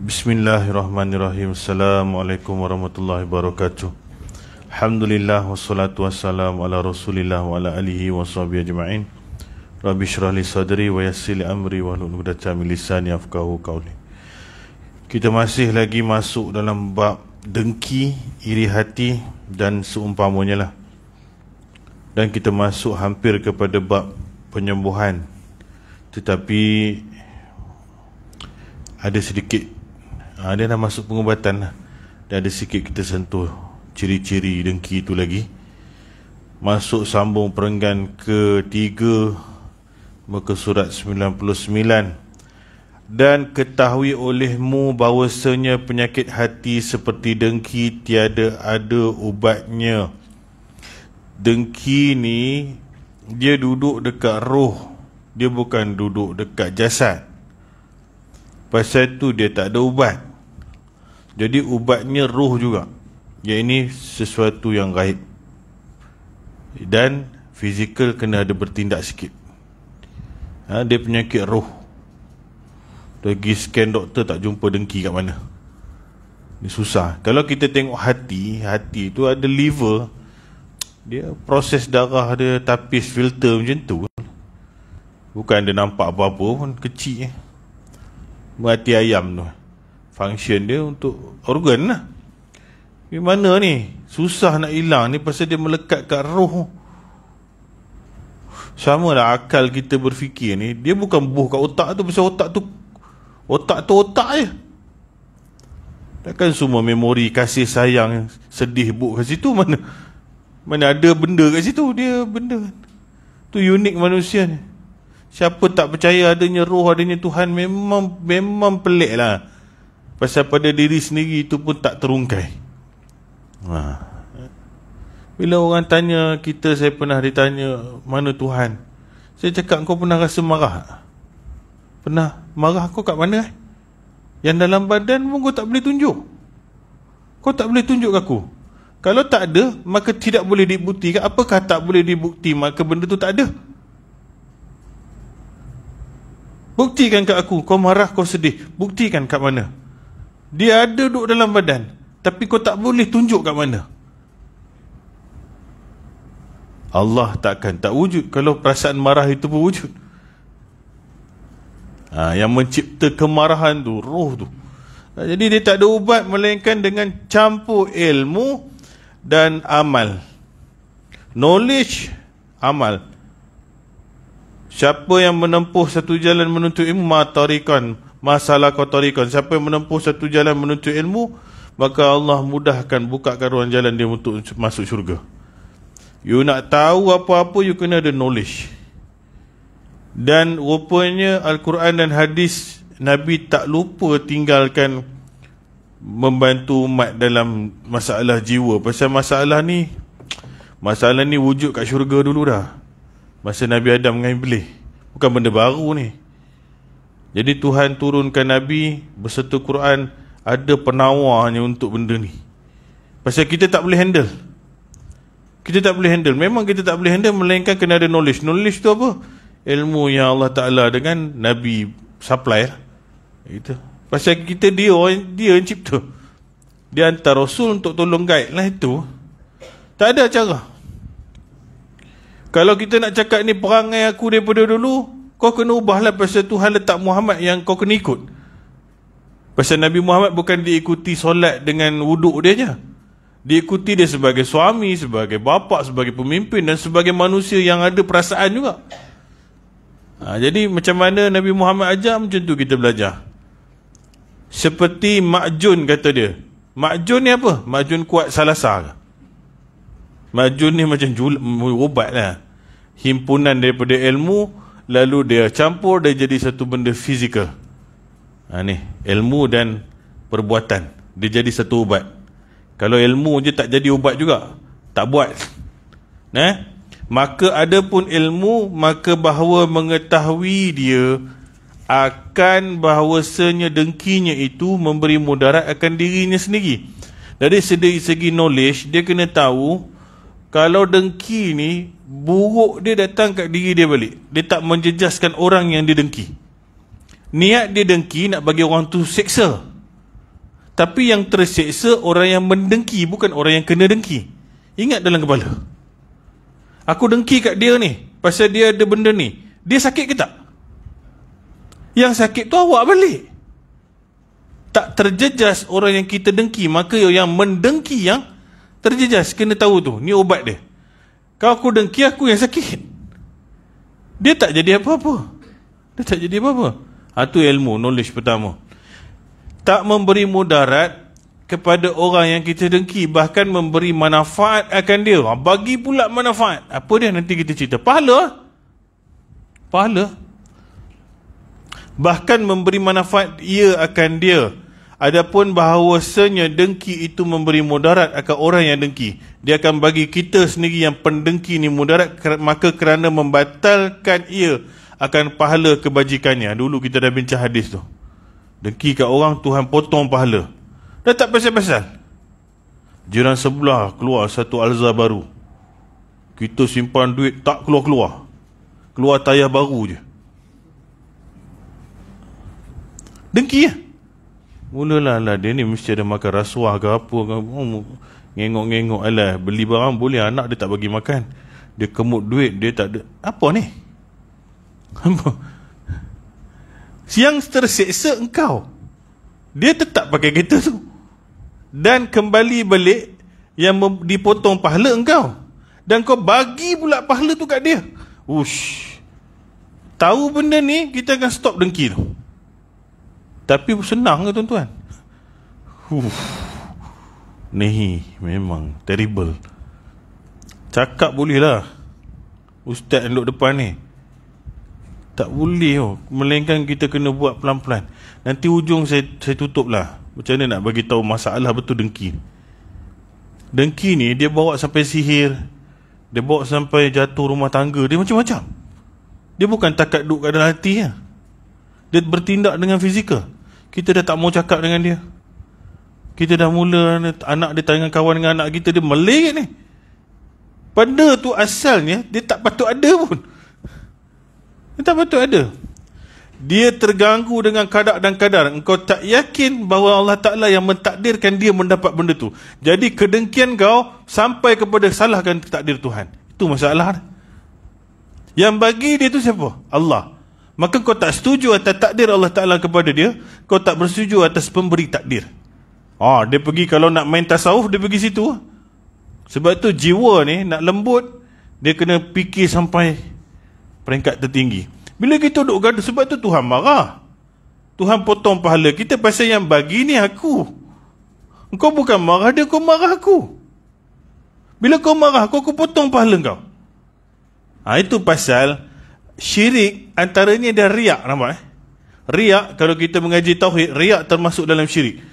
Bismillahirrahmanirrahim Assalamualaikum warahmatullahi wabarakatuh Alhamdulillah Wassalatu wassalamu ala rasulillah Wa ala alihi wa sahbihi ajma'in Rabbi syrah sadri wa yassir amri Wa lulubudacah milisan yafqahu qawli Kita masih lagi masuk dalam bab Dengki, iri hati dan seumpamanya lah Dan kita masuk hampir kepada bab penyembuhan Tetapi Ada sedikit ha, dia dah masuk pengubatan lah. Dia ada sikit kita sentuh ciri-ciri dengki tu lagi. Masuk sambung perenggan ketiga muka surat 99. Dan ketahui olehmu bahawasanya penyakit hati seperti dengki tiada ada ubatnya. Dengki ni dia duduk dekat roh. Dia bukan duduk dekat jasad. Pasal tu dia tak ada ubat. Jadi ubatnya ruh juga Yang ini sesuatu yang gaib Dan fizikal kena ada bertindak sikit ha, Dia penyakit ruh Pergi scan doktor tak jumpa dengki kat mana Ini susah Kalau kita tengok hati Hati itu ada liver Dia proses darah dia tapis filter macam tu Bukan dia nampak apa-apa pun Kecil eh. Berhati ayam tu function dia untuk organ lah. Di mana ni? Susah nak hilang ni pasal dia melekat kat roh. Sama lah akal kita berfikir ni. Dia bukan buh kat otak tu. Pasal otak tu, otak tu otak je. Takkan semua memori kasih sayang sedih buk kat situ mana? Mana ada benda kat situ? Dia benda. Kan. Tu unik manusia ni. Siapa tak percaya adanya roh, adanya Tuhan memang memang pelik lah. Pasal pada diri sendiri itu pun tak terungkai ha. Bila orang tanya kita Saya pernah ditanya Mana Tuhan Saya cakap kau pernah rasa marah Pernah marah kau kat mana eh? Yang dalam badan pun kau tak boleh tunjuk Kau tak boleh tunjuk aku Kalau tak ada Maka tidak boleh dibuktikan Apakah tak boleh dibukti Maka benda tu tak ada Buktikan kat aku Kau marah kau sedih Buktikan kat mana dia ada duduk dalam badan Tapi kau tak boleh tunjuk kat mana Allah takkan tak wujud Kalau perasaan marah itu pun wujud ha, Yang mencipta kemarahan tu Roh tu ha, Jadi dia tak ada ubat Melainkan dengan campur ilmu Dan amal Knowledge Amal Siapa yang menempuh satu jalan menuntut ilmu Matarikan Matarikan masalah kotorikan. siapa yang menempuh satu jalan menuntut ilmu maka Allah mudahkan buka ruang jalan dia untuk masuk syurga you nak tahu apa-apa you kena ada knowledge dan rupanya Al-Quran dan hadis Nabi tak lupa tinggalkan membantu umat dalam masalah jiwa pasal masalah ni masalah ni wujud kat syurga dulu dah masa Nabi Adam dengan Iblis bukan benda baru ni jadi Tuhan turunkan Nabi berserta Quran ada penawarnya untuk benda ni. Pasal kita tak boleh handle. Kita tak boleh handle. Memang kita tak boleh handle melainkan kena ada knowledge. Knowledge tu apa? Ilmu yang Allah Ta'ala dengan Nabi supply lah. Gitu. Pasal kita dia orang, dia yang cipta. Dia hantar Rasul untuk tolong guide lah itu. Tak ada cara. Kalau kita nak cakap ni perangai aku daripada dulu, kau kena ubahlah pasal Tuhan letak Muhammad yang kau kena ikut. Pasal Nabi Muhammad bukan diikuti solat dengan wuduk dia je. Diikuti dia sebagai suami, sebagai bapa, sebagai pemimpin dan sebagai manusia yang ada perasaan juga. Ha, jadi macam mana Nabi Muhammad ajar macam tu kita belajar. Seperti Ma'jun kata dia. Ma'jun ni apa? Ma'jun kuat salah ke? Ma'jun ni macam jul, ubat lah. Himpunan daripada ilmu lalu dia campur dia jadi satu benda fizikal ha, ni ilmu dan perbuatan dia jadi satu ubat kalau ilmu je tak jadi ubat juga tak buat Nah, maka ada pun ilmu maka bahawa mengetahui dia akan bahawasanya dengkinya itu memberi mudarat akan dirinya sendiri dari segi knowledge dia kena tahu kalau dengki ni buruk dia datang kat diri dia balik dia tak menjejaskan orang yang dia dengki niat dia dengki nak bagi orang tu seksa tapi yang terseksa orang yang mendengki bukan orang yang kena dengki ingat dalam kepala aku dengki kat dia ni pasal dia ada benda ni dia sakit ke tak? yang sakit tu awak balik tak terjejas orang yang kita dengki maka yang mendengki yang Terjejas kena tahu tu Ni ubat dia Kalau aku dengki aku yang sakit Dia tak jadi apa-apa Dia tak jadi apa-apa Itu ah, -apa. ilmu knowledge pertama Tak memberi mudarat Kepada orang yang kita dengki Bahkan memberi manfaat akan dia ah, Bagi pula manfaat Apa dia nanti kita cerita Pahala Pahala Bahkan memberi manfaat ia akan dia Adapun bahawasanya dengki itu memberi mudarat akan orang yang dengki. Dia akan bagi kita sendiri yang pendengki ini mudarat maka kerana membatalkan ia akan pahala kebajikannya. Dulu kita dah bincang hadis tu. Dengki kat orang Tuhan potong pahala. Dah tak pasal-pasal. Jiran sebelah keluar satu alza baru. Kita simpan duit tak keluar-keluar. Keluar tayar baru je. Dengki ya? Mulalah lah dia ni mesti ada makan rasuah ke apa ke oh, Ngengok-ngengok lah Beli barang boleh anak dia tak bagi makan Dia kemut duit dia tak ada Apa ni? Apa? Siang terseksa engkau Dia tetap pakai kereta tu Dan kembali balik Yang dipotong pahala engkau Dan kau bagi pula pahala tu kat dia Ush Tahu benda ni Kita akan stop dengki tu tapi senang ke tuan-tuan? Huff. memang terrible. Cakap boleh lah. Ustaz yang duduk depan ni. Tak boleh Oh. Melainkan kita kena buat pelan-pelan. Nanti ujung saya, saya tutup lah. Macam mana nak bagi tahu masalah betul dengki. Dengki ni dia bawa sampai sihir. Dia bawa sampai jatuh rumah tangga. Dia macam-macam. Dia bukan takat duduk kat dalam hati. Ya. Dia bertindak dengan fizikal. Kita dah tak mau cakap dengan dia Kita dah mula Anak dia tanya kawan dengan anak kita Dia melik ni Benda tu asalnya Dia tak patut ada pun Dia tak patut ada Dia terganggu dengan kadar dan kadar Engkau tak yakin bahawa Allah Ta'ala Yang mentakdirkan dia mendapat benda tu Jadi kedengkian kau Sampai kepada salahkan takdir Tuhan Itu masalah Yang bagi dia tu siapa? Allah Maka kau tak setuju atas takdir Allah Ta'ala kepada dia Kau tak bersetuju atas pemberi takdir Ah, Dia pergi kalau nak main tasawuf dia pergi situ Sebab tu jiwa ni nak lembut Dia kena fikir sampai peringkat tertinggi Bila kita duduk gaduh sebab tu Tuhan marah Tuhan potong pahala kita pasal yang bagi ni aku Kau bukan marah dia kau marah aku Bila kau marah aku aku potong pahala kau ha, Itu pasal syirik antaranya dia riak nampak eh riak kalau kita mengaji tauhid riak termasuk dalam syirik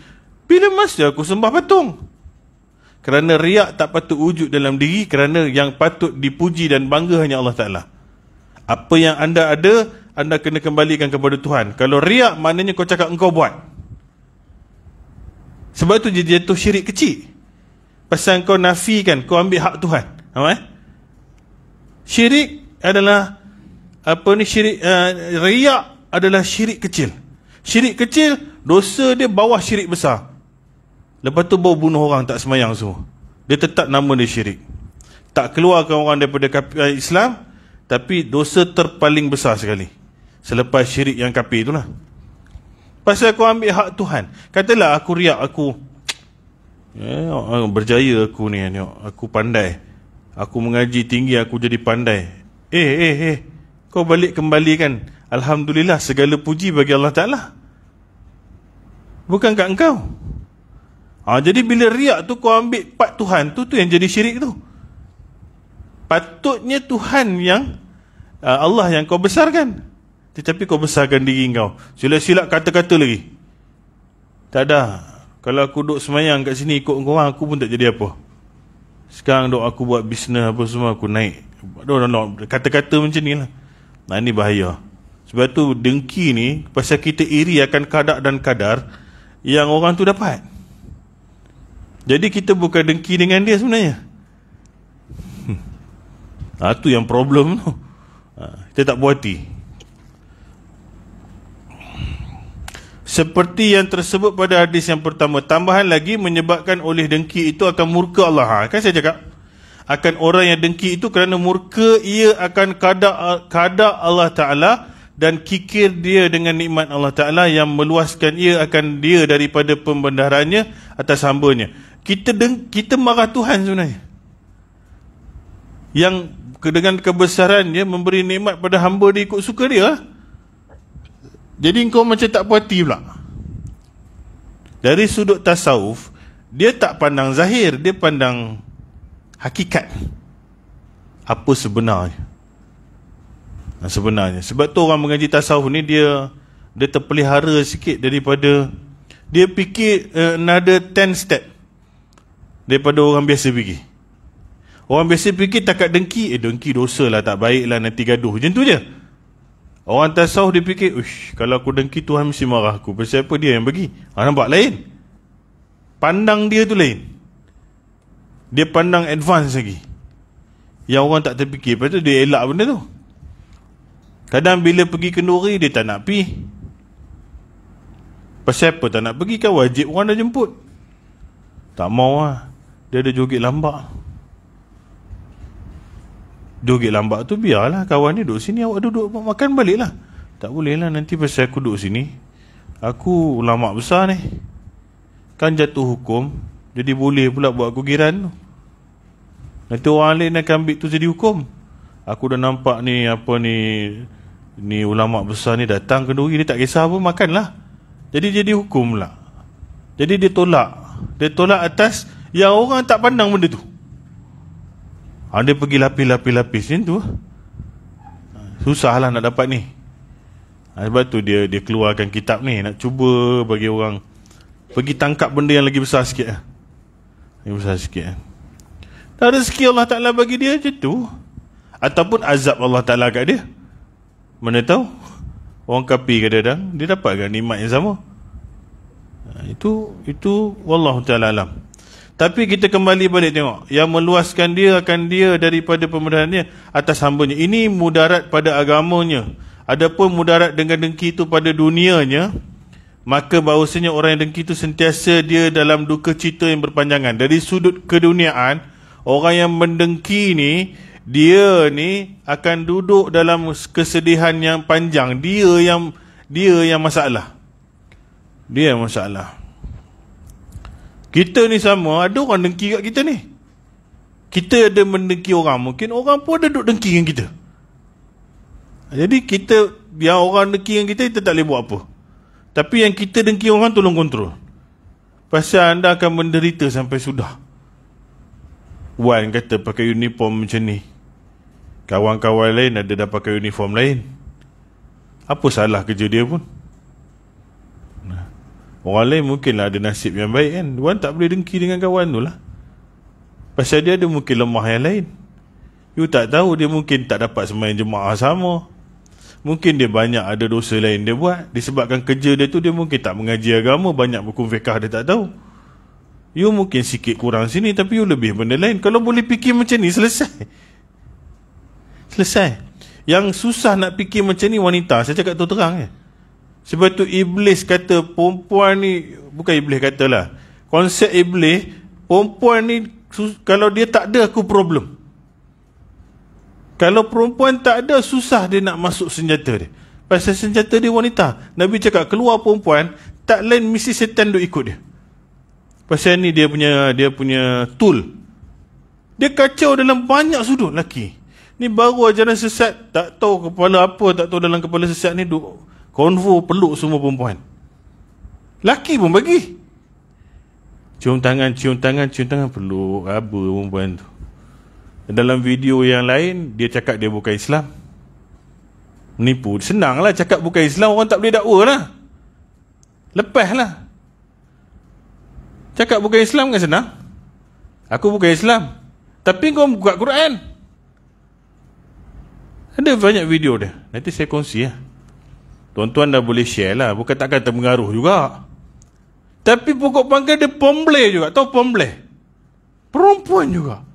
bila masa aku sembah patung kerana riak tak patut wujud dalam diri kerana yang patut dipuji dan bangga hanya Allah Ta'ala apa yang anda ada anda kena kembalikan kepada Tuhan kalau riak maknanya kau cakap engkau buat sebab tu dia jatuh syirik kecil pasal kau nafikan kau ambil hak Tuhan nampak eh syirik adalah apa ni syirik uh, riak adalah syirik kecil. Syirik kecil dosa dia bawah syirik besar. Lepas tu bau bunuh orang tak semayang semua. Dia tetap nama dia syirik. Tak keluarkan orang daripada eh, Islam tapi dosa terpaling besar sekali selepas syirik yang kafir itulah. Pasal aku ambil hak Tuhan. Katalah aku riak aku eh berjaya aku ni aku pandai. Aku mengaji tinggi aku jadi pandai. Eh eh eh kau balik kembali kan Alhamdulillah segala puji bagi Allah Ta'ala Bukan kat engkau ha, Jadi bila riak tu kau ambil part Tuhan tu Tu yang jadi syirik tu Patutnya Tuhan yang uh, Allah yang kau besarkan Tetapi kau besarkan diri kau Silap-silap kata-kata lagi Tak ada Kalau aku duduk semayang kat sini ikut kau Aku pun tak jadi apa Sekarang duduk aku buat bisnes apa semua aku naik Kata-kata macam ni lah Nah ini bahaya. Sebab tu dengki ni pasal kita iri akan kadar dan kadar yang orang tu dapat. Jadi kita bukan dengki dengan dia sebenarnya. Hmm. Ha, tu yang problem tu. Ha, kita tak buat hati. Seperti yang tersebut pada hadis yang pertama Tambahan lagi menyebabkan oleh dengki itu akan murka Allah ha, Kan saya cakap akan orang yang dengki itu kerana murka ia akan kada kada Allah Taala dan kikir dia dengan nikmat Allah Taala yang meluaskan ia akan dia daripada pembendaharannya atas hambanya. Kita deng, kita marah Tuhan sebenarnya. Yang dengan kebesarannya memberi nikmat pada hamba dia ikut suka dia. Jadi engkau macam tak puas hati pula. Dari sudut tasawuf, dia tak pandang zahir, dia pandang hakikat apa sebenarnya nah, sebenarnya sebab tu orang mengaji tasawuf ni dia dia terpelihara sikit daripada dia fikir uh, another 10 step daripada orang biasa pergi orang biasa fikir takat dengki eh dengki dosa lah tak baik lah nanti gaduh macam tu je orang tasawuf dia fikir Ush, kalau aku dengki Tuhan mesti marah aku pasal apa dia yang bagi ha, nampak lain pandang dia tu lain dia pandang advance lagi Yang orang tak terfikir Lepas tu dia elak benda tu Kadang bila pergi ke nuri Dia tak nak pergi Pasal apa tak nak pergi kan Wajib orang dah jemput Tak mau lah Dia ada joget lambak Joget lambak tu biarlah Kawan dia duduk sini Awak duduk makan balik lah Tak boleh lah nanti pasal aku duduk sini Aku ulama besar ni Kan jatuh hukum jadi boleh pula buat kugiran tu Nanti orang lain akan ambil tu jadi hukum Aku dah nampak ni apa ni Ni ulama' besar ni datang kenduri Dia tak kisah pun lah. Jadi jadi hukum lah. Jadi dia tolak Dia tolak atas yang orang tak pandang benda tu ha, Dia pergi lapis-lapis-lapis macam tu Susahlah nak dapat ni ha, Sebab tu dia dia keluarkan kitab ni Nak cuba bagi orang Pergi tangkap benda yang lagi besar sikit lah ha. Ini besar sikit eh? Dah rezeki Allah Ta'ala bagi dia je tu Ataupun azab Allah Ta'ala kat dia Mana tahu Orang kapi kadang-kadang Dia dapat kan nikmat yang sama ha, Itu Itu Wallahu Ta'ala alam Tapi kita kembali balik tengok Yang meluaskan dia akan dia Daripada pemudaran dia Atas hambanya Ini mudarat pada agamanya Adapun mudarat dengan dengki itu pada dunianya Maka bahawasanya orang yang dengki itu sentiasa dia dalam duka cita yang berpanjangan. Dari sudut keduniaan, orang yang mendengki ni, dia ni akan duduk dalam kesedihan yang panjang. Dia yang dia yang masalah. Dia yang masalah. Kita ni sama, ada orang dengki kat kita ni. Kita ada mendengki orang, mungkin orang pun ada duduk dengki dengan kita. Jadi kita, biar orang dengki dengan kita, kita tak boleh buat apa. Tapi yang kita dengki orang tolong kontrol. Pasal anda akan menderita sampai sudah. Wan kata pakai uniform macam ni. Kawan-kawan lain ada dah pakai uniform lain. Apa salah kerja dia pun? Orang lain mungkinlah ada nasib yang baik kan. Wan tak boleh dengki dengan kawan tu lah. Pasal dia ada mungkin lemah yang lain. You tak tahu dia mungkin tak dapat semain jemaah sama. Mungkin dia banyak ada dosa lain dia buat Disebabkan kerja dia tu Dia mungkin tak mengaji agama Banyak buku fiqah dia tak tahu You mungkin sikit kurang sini Tapi you lebih benda lain Kalau boleh fikir macam ni selesai Selesai Yang susah nak fikir macam ni wanita Saya cakap tu terang eh Sebab tu iblis kata perempuan ni Bukan iblis katalah Konsep iblis Perempuan ni Kalau dia tak ada aku problem kalau perempuan tak ada, susah dia nak masuk senjata dia. Pasal senjata dia wanita. Nabi cakap, keluar perempuan, tak lain misi setan duk ikut dia. Pasal ni dia punya dia punya tool. Dia kacau dalam banyak sudut lelaki. Ni baru ajaran sesat, tak tahu kepala apa, tak tahu dalam kepala sesat ni duk konvo peluk semua perempuan. Laki pun bagi. Cium tangan, cium tangan, cium tangan peluk apa perempuan tu. Dalam video yang lain Dia cakap dia bukan Islam Menipu Senanglah cakap bukan Islam Orang tak boleh dakwa lah Lepas lah Cakap bukan Islam kan senang Aku bukan Islam Tapi kau buka Quran Ada banyak video dia Nanti saya kongsi lah Tuan-tuan dah boleh share lah Bukan takkan terpengaruh juga Tapi pokok pangkal dia pomble juga Tahu pomble Perempuan juga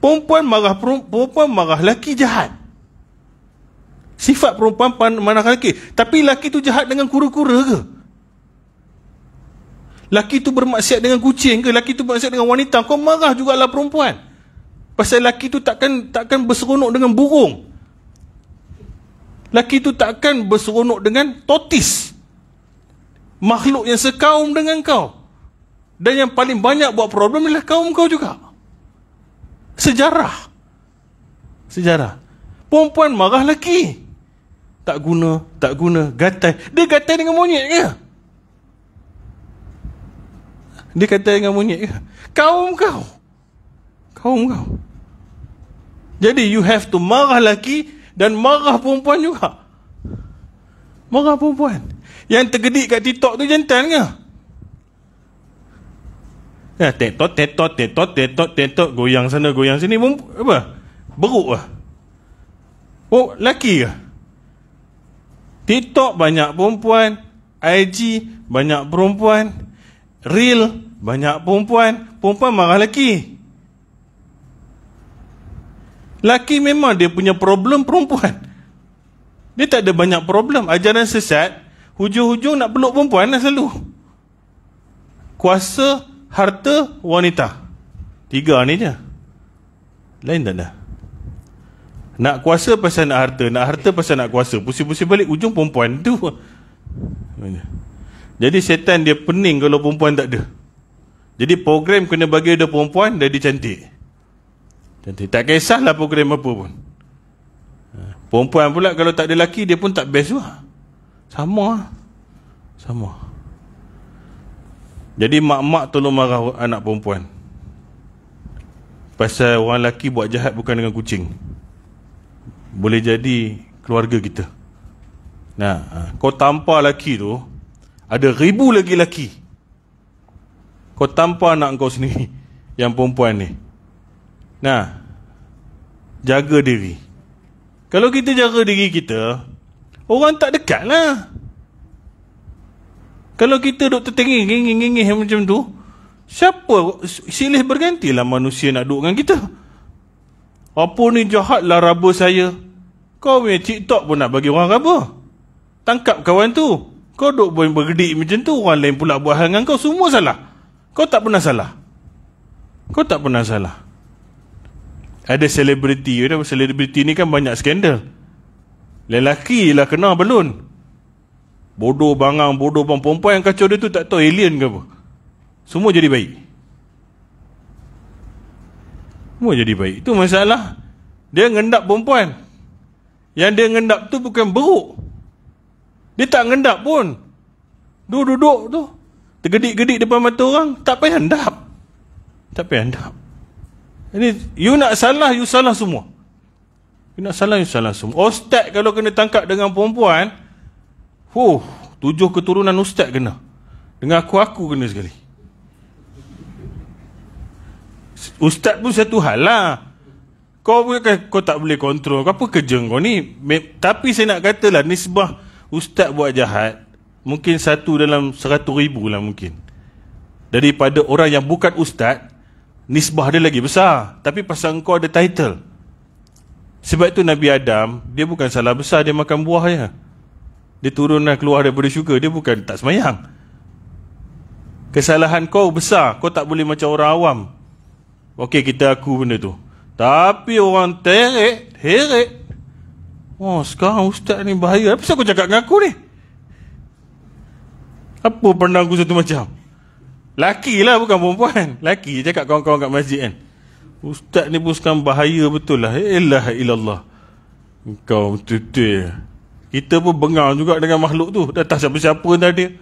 Perempuan marah perempuan marah laki jahat. Sifat perempuan mana marah laki. Tapi laki tu jahat dengan kura-kura ke? Laki tu bermaksiat dengan kucing ke? Laki tu bermaksiat dengan wanita. Kau marah lah perempuan. Pasal laki tu takkan takkan berseronok dengan burung. Laki tu takkan berseronok dengan totis. Makhluk yang sekaum dengan kau. Dan yang paling banyak buat problem ialah kaum kau juga. Sejarah. Sejarah. Perempuan marah lelaki. Tak guna, tak guna, gatai. Dia gatai dengan monyet ke? Dia kata dengan monyet ke? Kaum kau. Kaum kau. Jadi you have to marah lelaki dan marah perempuan juga. Marah perempuan. Yang tergedik kat TikTok tu jantan ke? Ya, tetot, tetot, tetot, tetot, tetot, goyang sana, goyang sini, mump, apa? Beruk lah. Oh, lelaki ke? TikTok banyak perempuan. IG banyak perempuan. Real banyak perempuan. Perempuan marah lelaki. Lelaki memang dia punya problem perempuan. Dia tak ada banyak problem. Ajaran sesat, hujung-hujung nak peluk perempuan lah selalu. kuasa, harta wanita tiga ni je lain tak dah nak kuasa pasal nak harta nak harta pasal nak kuasa pusing-pusing balik ujung perempuan tu jadi setan dia pening kalau perempuan tak ada jadi program kena bagi ada perempuan jadi cantik cantik tak kisahlah program apa pun ha. perempuan pula kalau tak ada lelaki dia pun tak best juga sama lah. sama jadi mak-mak tolong marah anak perempuan Pasal orang lelaki buat jahat bukan dengan kucing Boleh jadi keluarga kita Nah, ha, Kau tanpa lelaki tu Ada ribu lagi lelaki Kau tanpa anak kau sendiri Yang perempuan ni Nah, Jaga diri Kalau kita jaga diri kita Orang tak dekat lah kalau kita duk tertengih, ngingih-ngingih macam tu, siapa silih bergantilah manusia nak duk dengan kita? Apa ni lah raba saya? Kau punya TikTok pun nak bagi orang raba. Tangkap kawan tu. Kau duk bergedik macam tu, orang lain pula buat hal dengan kau. Semua salah. Kau tak pernah salah. Kau tak pernah salah. Ada selebriti, selebriti ni kan banyak skandal. Lelaki lah kena belum. Bodoh bangang, bodoh bang perempuan yang kacau dia tu tak tahu alien ke apa. Semua jadi baik. Semua jadi baik. Itu masalah. Dia ngendap perempuan. Yang dia ngendap tu bukan beruk. Dia tak ngendap pun. Duduk-duduk tu. Tergedik-gedik depan mata orang. Tak payah ngendap. Tak payah ngendap. Ini, you nak salah, you salah semua. You nak salah, you salah semua. Ustaz kalau kena tangkap dengan perempuan... Oh, tujuh keturunan ustaz kena. Dengan aku-aku kena sekali. Ustaz pun satu hal lah. Kau bukan kau tak boleh kontrol. Kau apa kerja kau ni? Tapi saya nak katalah nisbah ustaz buat jahat. Mungkin satu dalam seratus ribu lah mungkin. Daripada orang yang bukan ustaz, nisbah dia lagi besar. Tapi pasal kau ada title. Sebab tu Nabi Adam, dia bukan salah besar, dia makan buah je. Ya? Dia turun dan keluar daripada syurga Dia bukan tak semayang Kesalahan kau besar Kau tak boleh macam orang awam Okey kita aku benda tu Tapi orang terik Herik Oh sekarang ustaz ni bahaya Apa kau cakap dengan aku ni Apa pernah aku satu macam Laki lah bukan perempuan Laki cakap kawan-kawan kat masjid kan Ustaz ni pun sekarang bahaya betul lah Eh ilallah Kau betul kita pun bengang juga dengan makhluk tu. Datang siapa-siapa dah dia.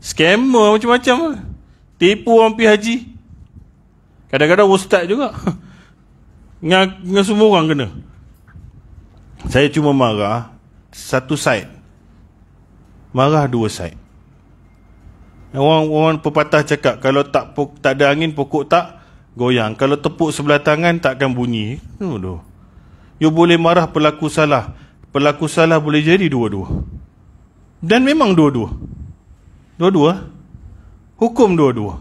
Scammer macam-macam lah. Tipu orang pergi haji. Kadang-kadang ustaz juga. Dengan, dengan semua orang kena. Saya cuma marah satu side. Marah dua side. Orang, orang pepatah cakap kalau tak tak ada angin pokok tak goyang. Kalau tepuk sebelah tangan takkan bunyi. Oh, you boleh marah pelaku salah. Pelaku salah boleh jadi dua-dua Dan memang dua-dua Dua-dua Hukum dua-dua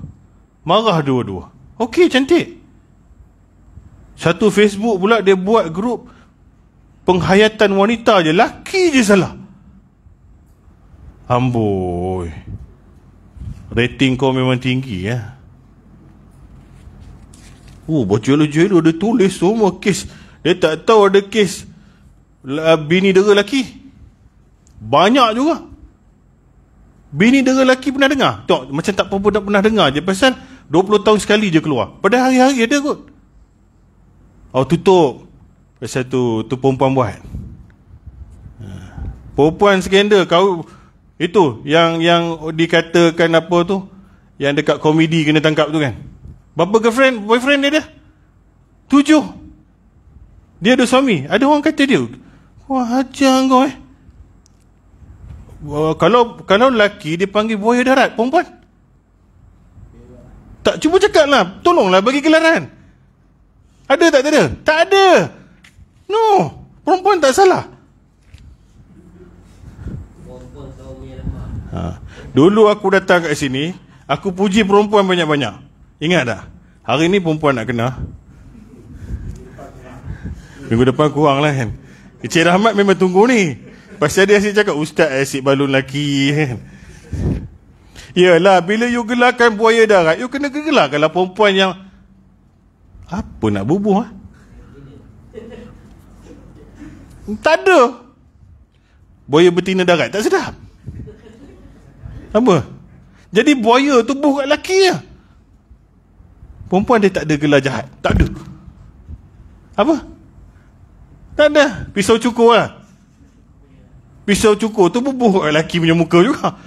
Marah dua-dua Okey cantik Satu Facebook pula dia buat grup Penghayatan wanita je Laki je salah Amboi Rating kau memang tinggi ya. Oh, bocil lu jelo dia tulis semua kes. Dia tak tahu ada kes Eh, bini dera lelaki banyak juga bini dera lelaki pernah dengar tak macam tak pernah, tak pernah dengar je pasal 20 tahun sekali je keluar pada hari-hari ada kot oh tutup pasal tu tu perempuan buat ha. perempuan skandal kau itu yang yang dikatakan apa tu yang dekat komedi kena tangkap tu kan berapa girlfriend boyfriend dia dia tujuh dia ada suami ada orang kata dia Wah, ajar kau eh. Wah, kalau kalau lelaki dia panggil buaya darat, perempuan. Tak cuba cakap lah. Tolonglah bagi gelaran. Ada tak ada? Tak ada. No. Perempuan tak salah. Ha. Dulu aku datang kat sini, aku puji perempuan banyak-banyak. Ingat tak? Hari ni perempuan nak kena. Minggu depan kurang lah kan. Encik Rahmat memang tunggu ni. Pasal dia asyik cakap, Ustaz asyik balun lelaki. Yalah, bila you gelarkan buaya darat, you kena gelarkanlah perempuan yang... Apa nak bubuh ha? Tak ada. Buaya betina darat tak sedap. Apa? Jadi buaya tu buh kat lelaki je. Ah. Perempuan dia tak ada gelar jahat. Tak ada. Apa? Tak ada. Pisau cukur lah. Pisau cukur tu bubuh lelaki punya muka juga.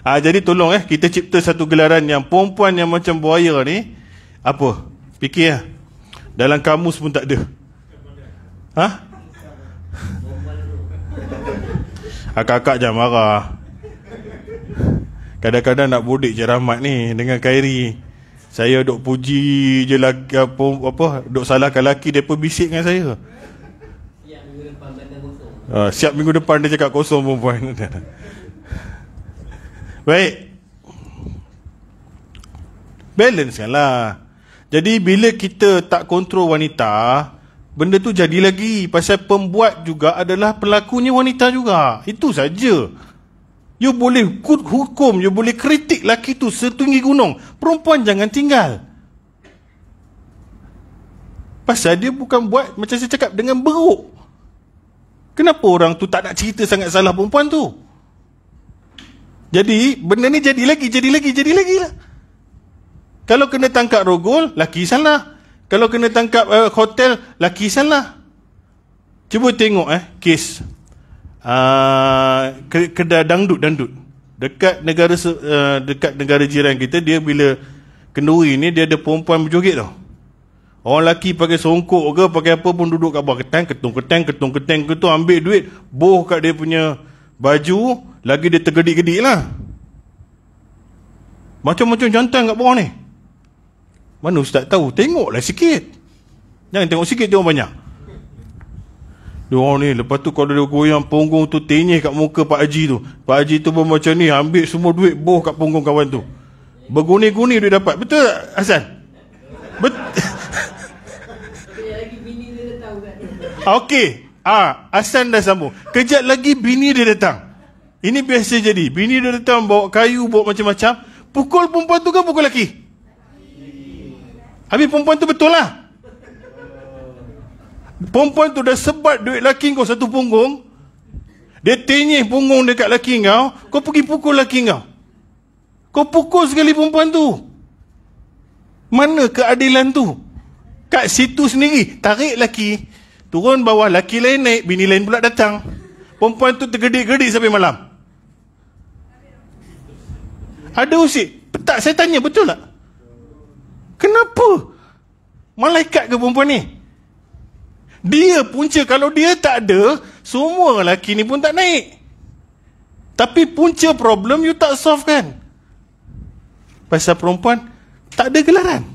ha, jadi tolong eh. Kita cipta satu gelaran yang perempuan yang macam buaya ni. Apa? Fikir lah. Dalam kamus pun tak ada. Ha? ha kakak jangan marah. Kadang-kadang nak bodik je Rahmat ni dengan Kairi. Saya duk puji je lelaki apa, apa. Duk salahkan lelaki. Dia bisik dengan saya. Ah, siap minggu depan dia cakap kosong perempuan. Baik. Balance kan lah. Jadi bila kita tak kontrol wanita, benda tu jadi lagi. Pasal pembuat juga adalah pelakunya wanita juga. Itu saja. You boleh hukum, you boleh kritik lelaki tu setinggi gunung. Perempuan jangan tinggal. Pasal dia bukan buat macam saya cakap dengan beruk. Kenapa orang tu tak nak cerita sangat salah perempuan tu? Jadi, benda ni jadi lagi, jadi lagi, jadi lagi lah. Kalau kena tangkap rogol, laki salah. Kalau kena tangkap uh, hotel, laki salah. Cuba tengok eh, kes. Uh, ah, kedai dangdut-dangdut. Dekat negara uh, dekat negara jiran kita, dia bila kenduri ni, dia ada perempuan berjoget tau. Orang lelaki pakai songkok ke pakai apa pun duduk kat bawah keteng ketung keteng ketung keteng ke tu ambil duit boh kat dia punya baju lagi dia tergedik-gedik lah. Macam-macam jantan kat bawah ni. Mana ustaz tahu? Tengoklah sikit. Jangan tengok sikit tengok banyak. Diorang ni lepas tu kalau dia goyang punggung tu tenyih kat muka Pak Haji tu. Pak Haji tu pun macam ni ambil semua duit boh kat punggung kawan tu. Berguni-guni duit dapat. Betul tak Hasan? Betul. Okey. Ah, ha, Hasan dah sambung. Kejap lagi bini dia datang. Ini biasa jadi. Bini dia datang bawa kayu, bawa macam-macam. Pukul perempuan tu ke kan pukul lelaki? Habis perempuan tu betul lah. Perempuan tu dah sebat duit lelaki kau satu punggung. Dia tenyih punggung dekat lelaki kau. Kau pergi pukul lelaki kau. Kau pukul sekali perempuan tu. Mana keadilan tu? Kat situ sendiri. Tarik lelaki. Lelaki. Turun bawah laki lain naik, bini lain pula datang. Perempuan tu tergedik-gedik sampai malam. Ada usik? Tak, saya tanya betul tak? Kenapa? Malaikat ke perempuan ni? Dia punca kalau dia tak ada, semua laki ni pun tak naik. Tapi punca problem you tak solve kan? Pasal perempuan tak ada gelaran.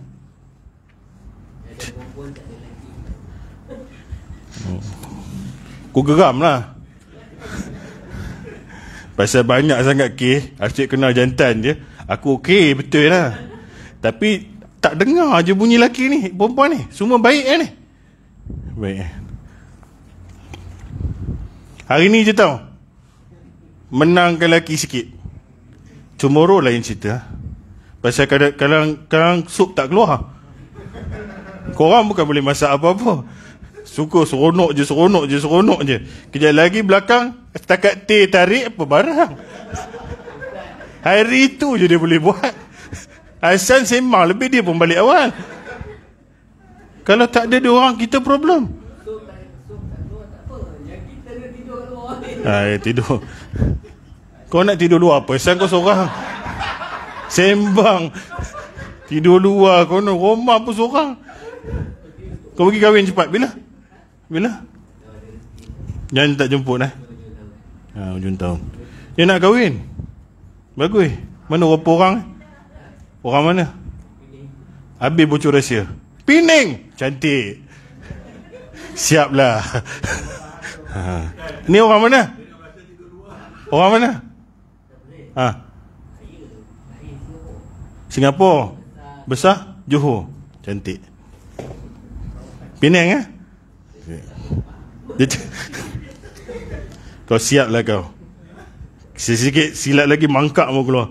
Aku geram lah Pasal banyak sangat ke Asyik kenal jantan dia. Aku ok betul lah Tapi tak dengar je bunyi lelaki ni Perempuan ni Semua baik kan ni Baik Hari ni je tau Menangkan lelaki sikit Tomorrow lain cerita Pasal kadang-kadang Sup tak keluar Korang bukan boleh masak apa-apa Suka seronok je, seronok je, seronok je. Kejap lagi belakang, setakat T tarik, apa barang. Hari itu je dia boleh buat. Hassan sembang, lebih dia pun balik awal. Kalau tak ada dia orang, kita problem. Ay, ah, tidur. Kau nak tidur luar apa? Hassan kau seorang. Sembang. Tidur luar, kau nak rumah pun seorang. Kau pergi kahwin cepat, Bila? Bila? Jangan tak jemput eh. Ha, hujung tahun. Dia nak kahwin? Bagus. Mana berapa orang? Eh? Orang mana? Habis bocor rahsia. Pining! Cantik. Siaplah. Ha. Ni orang mana? Orang mana? Ha. Singapura. Besar? Johor. Cantik. Pening eh? Ya? kau siap lah kau. Sikit-sikit silap lagi mangkak mau keluar.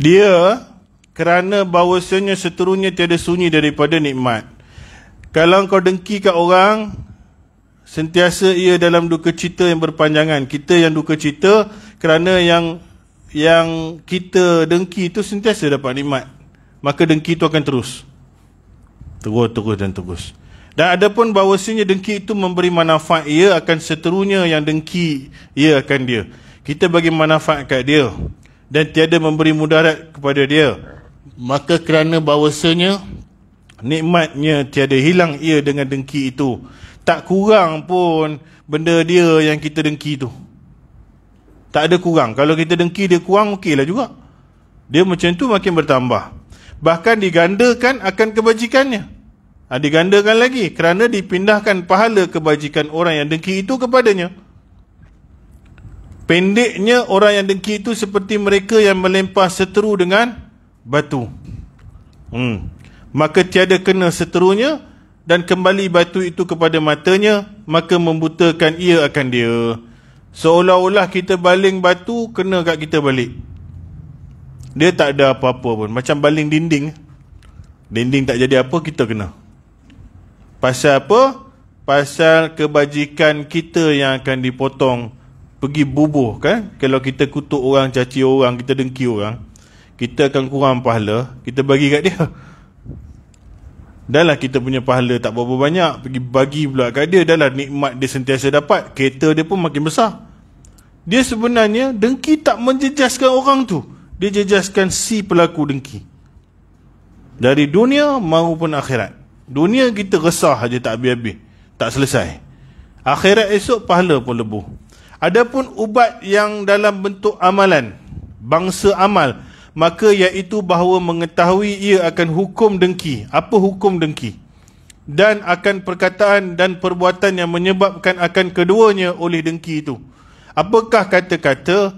Dia kerana bahawasanya seterunya tiada sunyi daripada nikmat. Kalau kau dengki kat orang, sentiasa ia dalam duka cita yang berpanjangan. Kita yang duka cita kerana yang yang kita dengki itu sentiasa dapat nikmat maka dengki itu akan terus terus terus dan terus dan adapun pun bahawasanya dengki itu memberi manfaat ia akan seterusnya yang dengki ia akan dia kita bagi manfaat kat dia dan tiada memberi mudarat kepada dia maka kerana bahawasanya nikmatnya tiada hilang ia dengan dengki itu tak kurang pun benda dia yang kita dengki itu tak ada kurang. Kalau kita dengki dia kurang, okeylah juga. Dia macam tu makin bertambah. Bahkan digandakan akan kebajikannya. Ha, digandakan lagi kerana dipindahkan pahala kebajikan orang yang dengki itu kepadanya. Pendeknya orang yang dengki itu seperti mereka yang melempar seteru dengan batu. Hmm. Maka tiada kena seterunya dan kembali batu itu kepada matanya maka membutakan ia akan dia. Seolah-olah kita baling batu Kena kat kita balik Dia tak ada apa-apa pun Macam baling dinding Dinding tak jadi apa kita kena Pasal apa? Pasal kebajikan kita yang akan dipotong Pergi bubuh kan Kalau kita kutuk orang, caci orang, kita dengki orang Kita akan kurang pahala Kita bagi kat dia Dahlah kita punya pahala tak berapa banyak Pergi bagi pula kat dia Dahlah nikmat dia sentiasa dapat Kereta dia pun makin besar dia sebenarnya dengki tak menjejaskan orang tu dia jejaskan si pelaku dengki dari dunia maupun akhirat dunia kita resah aja tak habis-habis tak selesai akhirat esok pahala pun lebuh adapun ubat yang dalam bentuk amalan bangsa amal maka iaitu bahawa mengetahui ia akan hukum dengki apa hukum dengki dan akan perkataan dan perbuatan yang menyebabkan akan keduanya oleh dengki itu apakah kata-kata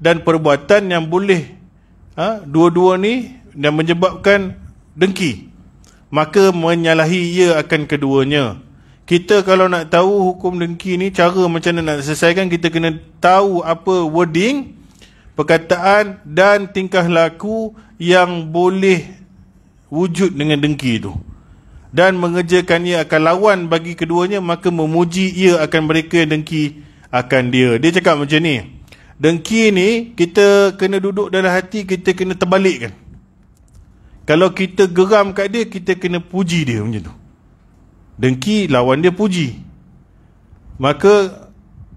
dan perbuatan yang boleh ha, dua-dua ni yang menyebabkan dengki maka menyalahi ia akan keduanya kita kalau nak tahu hukum dengki ni cara macam mana nak selesaikan kita kena tahu apa wording perkataan dan tingkah laku yang boleh wujud dengan dengki itu dan mengerjakannya akan lawan bagi keduanya maka memuji ia akan mereka dengki akan dia. Dia cakap macam ni. Dengki ni kita kena duduk dalam hati kita kena terbalikkan. Kalau kita geram kat dia kita kena puji dia macam tu. Dengki lawan dia puji. Maka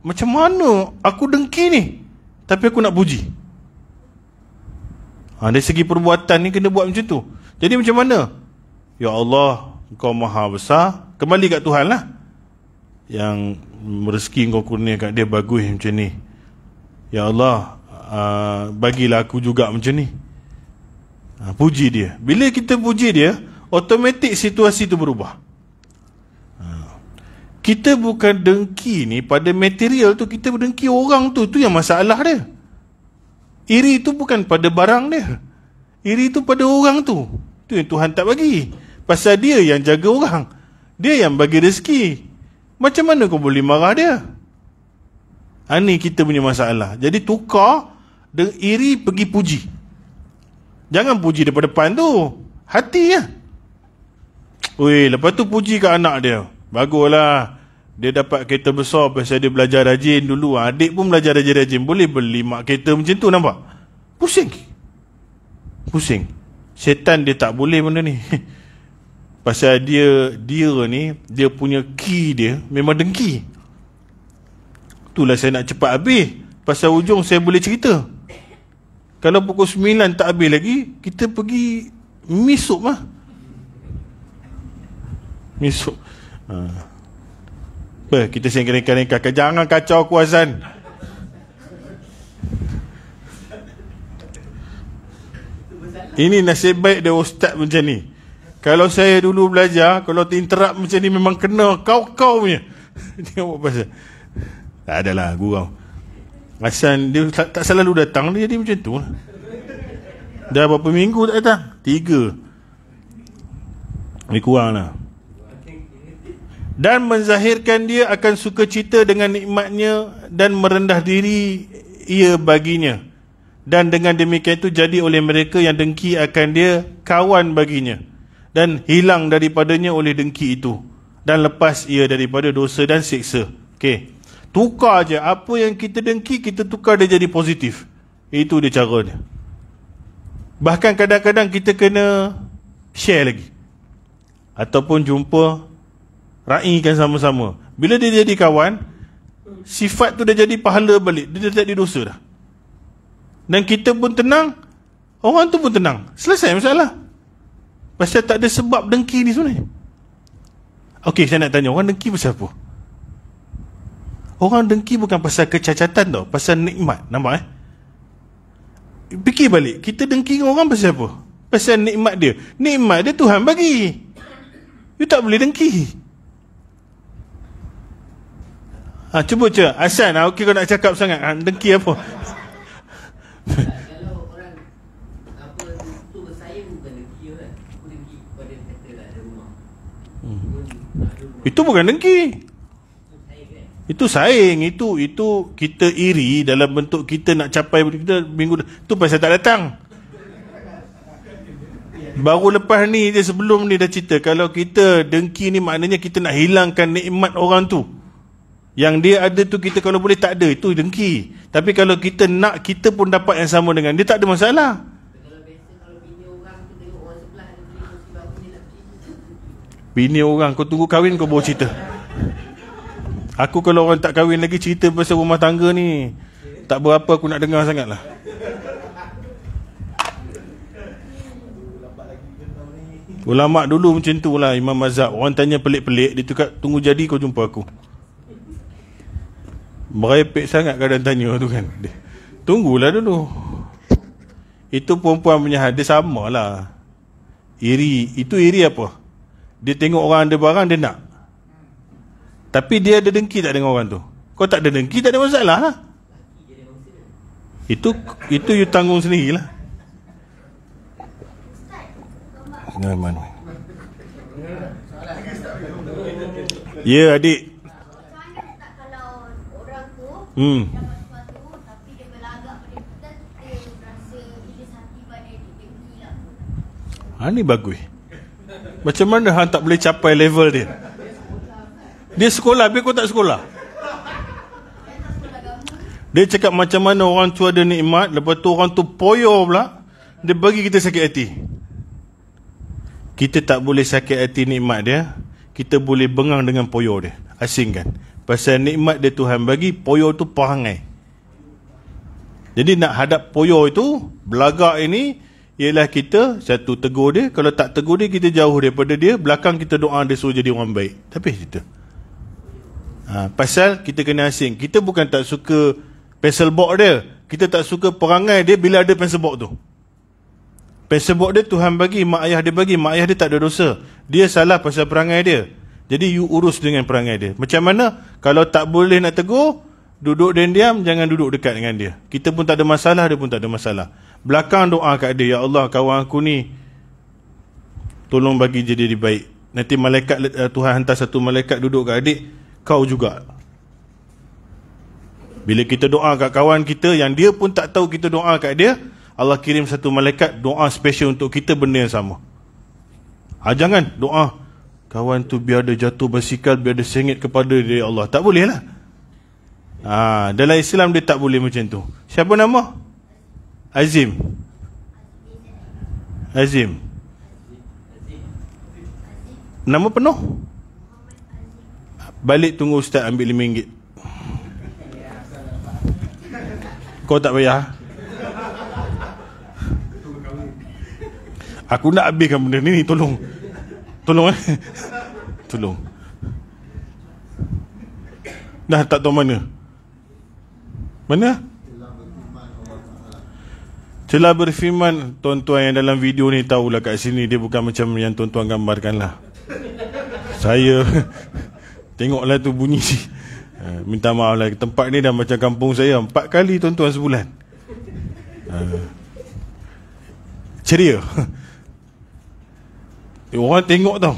macam mana aku dengki ni tapi aku nak puji. Ha, dari segi perbuatan ni kena buat macam tu. Jadi macam mana? Ya Allah, kau maha besar. Kembali kat Tuhan lah yang rezeki kau kurnia kat dia bagus macam ni Ya Allah uh, bagilah aku juga macam ni uh, puji dia bila kita puji dia otomatik situasi tu berubah uh, kita bukan dengki ni pada material tu kita berdengki orang tu tu yang masalah dia iri tu bukan pada barang dia iri tu pada orang tu tu yang Tuhan tak bagi pasal dia yang jaga orang dia yang bagi rezeki macam mana kau boleh marah dia? Ha, ah, ini kita punya masalah. Jadi tukar dan iri pergi puji. Jangan puji daripada depan tu. Hati ya. Weh, lepas tu puji ke anak dia. Baguslah. Dia dapat kereta besar pasal dia belajar rajin dulu. Ah, adik pun belajar rajin-rajin. Boleh beli mak kereta macam tu nampak? Pusing. Pusing. Setan dia tak boleh benda ni. Pasal dia Dia ni Dia punya key dia Memang dengki Itulah saya nak cepat habis Pasal ujung saya boleh cerita Kalau pukul 9 tak habis lagi Kita pergi Misuk mah Misuk ha. Apa kita singkirkan kakak Jangan kacau aku Hazan Ini nasib baik dia ustaz macam ni kalau saya dulu belajar, kalau interrupt macam ni memang kena kau-kau punya. Dia buat pasal. Tak adalah gurau. Asal dia tak, tak selalu datang, dia jadi macam tu. Dah berapa minggu tak datang? Tiga. Ini kurang lah. Dan menzahirkan dia akan suka cita dengan nikmatnya dan merendah diri ia baginya. Dan dengan demikian itu jadi oleh mereka yang dengki akan dia kawan baginya dan hilang daripadanya oleh dengki itu dan lepas ia daripada dosa dan siksa. Okey. Tukar aje apa yang kita dengki kita tukar dia jadi positif. Itu dia cara Bahkan kadang-kadang kita kena share lagi. Ataupun jumpa raikan sama-sama. Bila dia jadi kawan, sifat tu dah jadi pahala balik. Dia dah tak ada dosa dah. Dan kita pun tenang, orang tu pun tenang. Selesai masalah. Pasal tak ada sebab dengki ni sebenarnya Okey saya nak tanya Orang dengki pasal apa? Orang dengki bukan pasal kecacatan tau Pasal nikmat Nampak eh? Fikir balik Kita dengki dengan orang pasal apa? Pasal nikmat dia Nikmat dia Tuhan bagi You tak boleh dengki Ha, cuba Asal, Hassan ha, okay, kau nak cakap sangat ha, Dengki apa Itu bukan dengki. Itu saing, itu itu kita iri dalam bentuk kita nak capai kita minggu tu pasal tak datang. Baru lepas ni dia sebelum ni dah cerita kalau kita dengki ni maknanya kita nak hilangkan nikmat orang tu. Yang dia ada tu kita kalau boleh tak ada itu dengki. Tapi kalau kita nak kita pun dapat yang sama dengan dia tak ada masalah. Bini orang kau tunggu kahwin kau bawa cerita Aku kalau orang tak kahwin lagi cerita pasal rumah tangga ni Tak berapa aku nak dengar sangat lah Ulama dulu macam tu lah Imam Mazhab Orang tanya pelik-pelik Dia cakap tunggu jadi kau jumpa aku Merepek sangat kadang tanya tu kan Tunggulah dulu Itu perempuan punya hadis sama lah Iri Itu iri apa? Dia tengok orang ada barang dia nak Tapi dia ada dengki tak dengan orang tu Kau tak ada dengki tak ada masalah ha? Itu itu you tanggung sendirilah Ustaz Ya adik Hmm. Dapat ah, Ha, ni bagus. Macam mana hang tak boleh capai level dia? Dia sekolah, tapi kau tak sekolah. Dia cakap macam mana orang tu ada nikmat, lepas tu orang tu poyo pula, dia bagi kita sakit hati. Kita tak boleh sakit hati nikmat dia, kita boleh bengang dengan poyo dia. Asing kan? Pasal nikmat dia Tuhan bagi, poyo tu pahangai. Jadi nak hadap poyo itu, belagak ini, ialah kita satu tegur dia kalau tak tegur dia kita jauh daripada dia belakang kita doa dia suruh jadi orang baik tapi kita ha, pasal kita kena asing kita bukan tak suka pencil box dia kita tak suka perangai dia bila ada pencil box tu pencil box dia Tuhan bagi mak ayah dia bagi mak ayah dia tak ada dosa dia salah pasal perangai dia jadi you urus dengan perangai dia macam mana kalau tak boleh nak tegur duduk dan diam jangan duduk dekat dengan dia kita pun tak ada masalah dia pun tak ada masalah Belakang doa kat dia Ya Allah kawan aku ni Tolong bagi dia diri baik Nanti malaikat uh, Tuhan hantar satu malaikat duduk kat adik Kau juga Bila kita doa kat kawan kita Yang dia pun tak tahu kita doa kat dia Allah kirim satu malaikat Doa special untuk kita benda yang sama ha, Jangan doa Kawan tu biar dia jatuh basikal Biar dia sengit kepada dia ya Allah Tak boleh lah ha, Dalam Islam dia tak boleh macam tu Siapa nama? Azim. Azim. Nama penuh? Balik tunggu ustaz ambil RM5. Kau tak payah. Aku nak habiskan benda ni, ni tolong. Tolong eh. Tolong. Dah tak tahu mana. Mana? Mana? Telah berfirman tuan-tuan yang dalam video ni tahulah kat sini dia bukan macam yang tuan-tuan gambarkan lah. Saya tengoklah tu bunyi. Ha, minta maaf lah. Tempat ni dah macam kampung saya. Empat kali tuan-tuan sebulan. Ha. Ceria. Eh, orang tengok tau.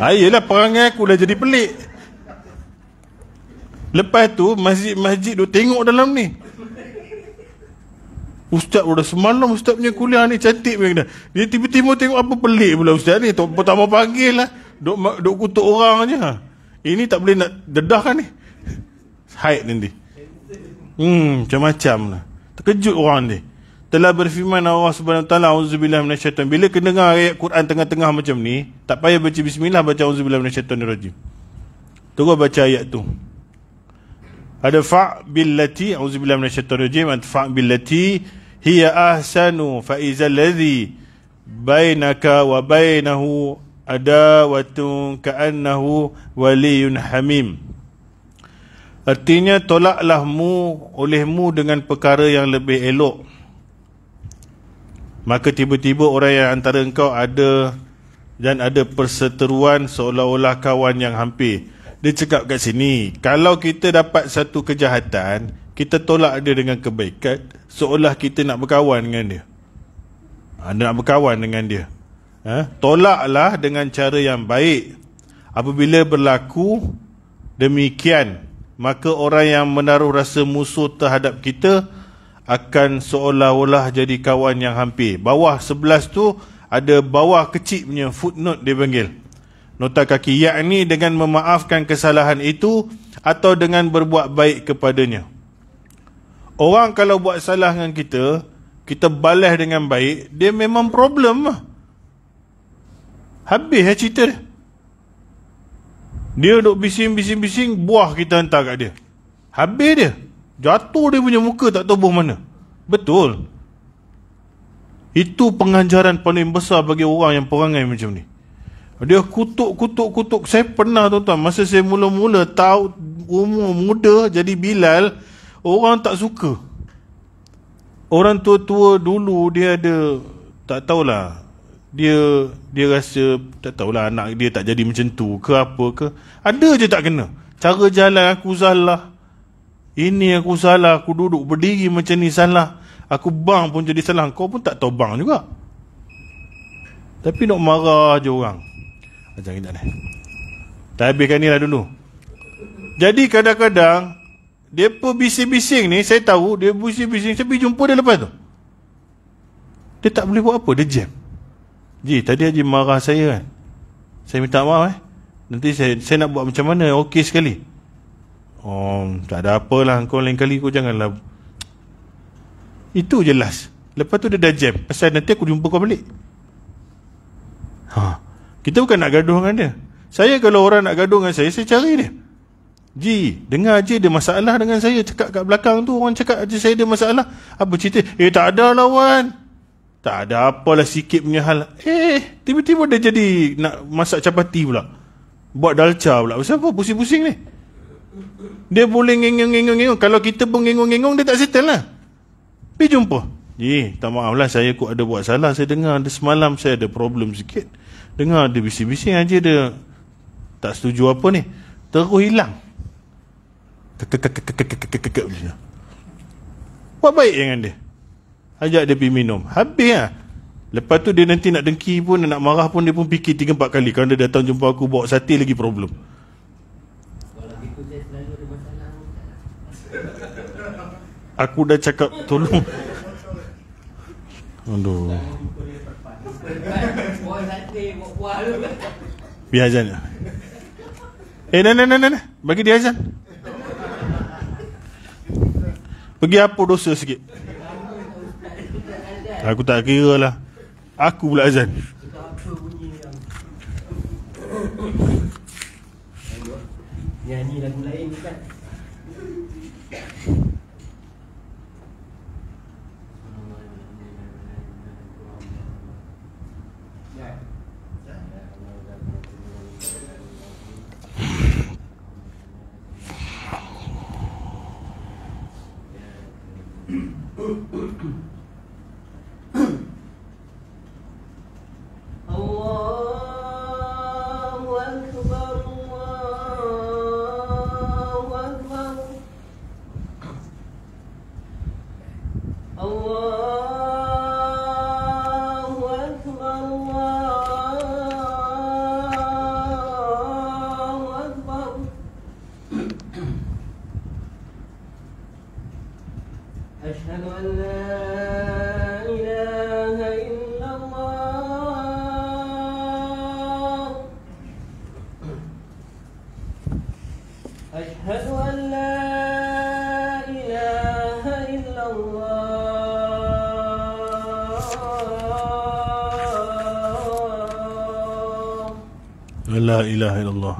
Ayolah ah, perangai aku dah jadi pelik. Lepas tu masjid-masjid tu tengok dalam ni. Ustaz sudah semalam ustaz punya kuliah ni cantik punya Dia tiba-tiba tengok apa pelik pula ustaz ni. Tok pertama panggil lah. Dok dok kutuk orang aje. Ha. Ini tak boleh nak dedahkan ni. Haid nanti. Hmm, macam-macam lah. Terkejut orang ni. Telah berfirman Allah Subhanahu Wa Taala auzubillahi minasyaitan. Bila kena dengar ayat Quran tengah-tengah macam ni, tak payah baca bismillah baca auzubillahi minasyaitanirrajim. tunggu baca ayat tu. Ada fa' billati auzubillahi minasyaitanirrajim at fa' billati hiya ahsanu fa iza alladhi bainaka wa bainahu adawatun ka'annahu waliyun hamim Artinya tolaklah mu olehmu dengan perkara yang lebih elok Maka tiba-tiba orang yang antara engkau ada Dan ada perseteruan seolah-olah kawan yang hampir Dia cakap kat sini Kalau kita dapat satu kejahatan kita tolak dia dengan kebaikan seolah kita nak berkawan dengan dia. Anda ha, nak berkawan dengan dia. Eh? Tolaklah dengan cara yang baik. Apabila berlaku demikian, maka orang yang menaruh rasa musuh terhadap kita akan seolah-olah jadi kawan yang hampir. Bawah sebelas tu ada bawah kecil punya footnote dia panggil. Nota kaki, yakni dengan memaafkan kesalahan itu atau dengan berbuat baik kepadanya. Orang kalau buat salah dengan kita Kita balas dengan baik Dia memang problem lah. Habis lah cerita dia Dia duk bising-bising-bising Buah kita hantar kat dia Habis dia Jatuh dia punya muka tak tahu buah mana Betul Itu pengajaran paling besar bagi orang yang perangai macam ni dia kutuk-kutuk-kutuk Saya pernah tuan-tuan Masa saya mula-mula tahu Umur muda jadi Bilal Orang tak suka Orang tua-tua dulu dia ada Tak tahulah Dia dia rasa Tak tahulah anak dia tak jadi macam tu ke apa ke Ada je tak kena Cara jalan aku salah Ini aku salah Aku duduk berdiri macam ni salah Aku bang pun jadi salah Kau pun tak tahu bang juga Tapi nak marah je orang Jangan kita ni Tak habiskan ni lah dulu Jadi kadang-kadang Depa bising-bising ni saya tahu dia bising-bising tapi jumpa dia lepas tu. Dia tak boleh buat apa, dia jam. Ji, tadi Haji marah saya kan. Saya minta maaf eh. Nanti saya saya nak buat macam mana? Okey sekali. Oh, tak ada apalah kau lain kali kau janganlah. Itu jelas, Lepas tu dia dah jam. Pasal nanti aku jumpa kau balik. Ha. Kita bukan nak gaduh dengan dia. Saya kalau orang nak gaduh dengan saya, saya cari dia. Ji, dengar je ada masalah dengan saya Cakap kat belakang tu orang cakap je saya ada masalah Apa cerita? Eh tak ada lawan Tak ada apalah sikit punya hal Eh, tiba-tiba dia jadi nak masak capati pula Buat dalca pula, pasal apa pusing-pusing ni Dia boleh ngengong-ngengong Kalau kita pun ngengong-ngengong dia tak settle lah Pergi jumpa Ji, tak maaf lah saya kok ada buat salah Saya dengar ada semalam saya ada problem sikit Dengar ada bising-bising aja dia Tak setuju apa ni Terus hilang Buat baik dengan dia Ajak dia pergi minum Habis lah Lepas tu dia nanti nak dengki pun Nak marah pun dia pun fikir 3-4 kali Kalau dia datang jumpa aku bawa sate lagi problem Aku dah cakap tolong Aduh Biar ajan Eh, nah, nah, nah, nah, bagi dia ajan Pergi apa dosa sikit Aku tak kira lah Aku pula azan Nyanyi lagu lain kan Allah La ilahe illallah.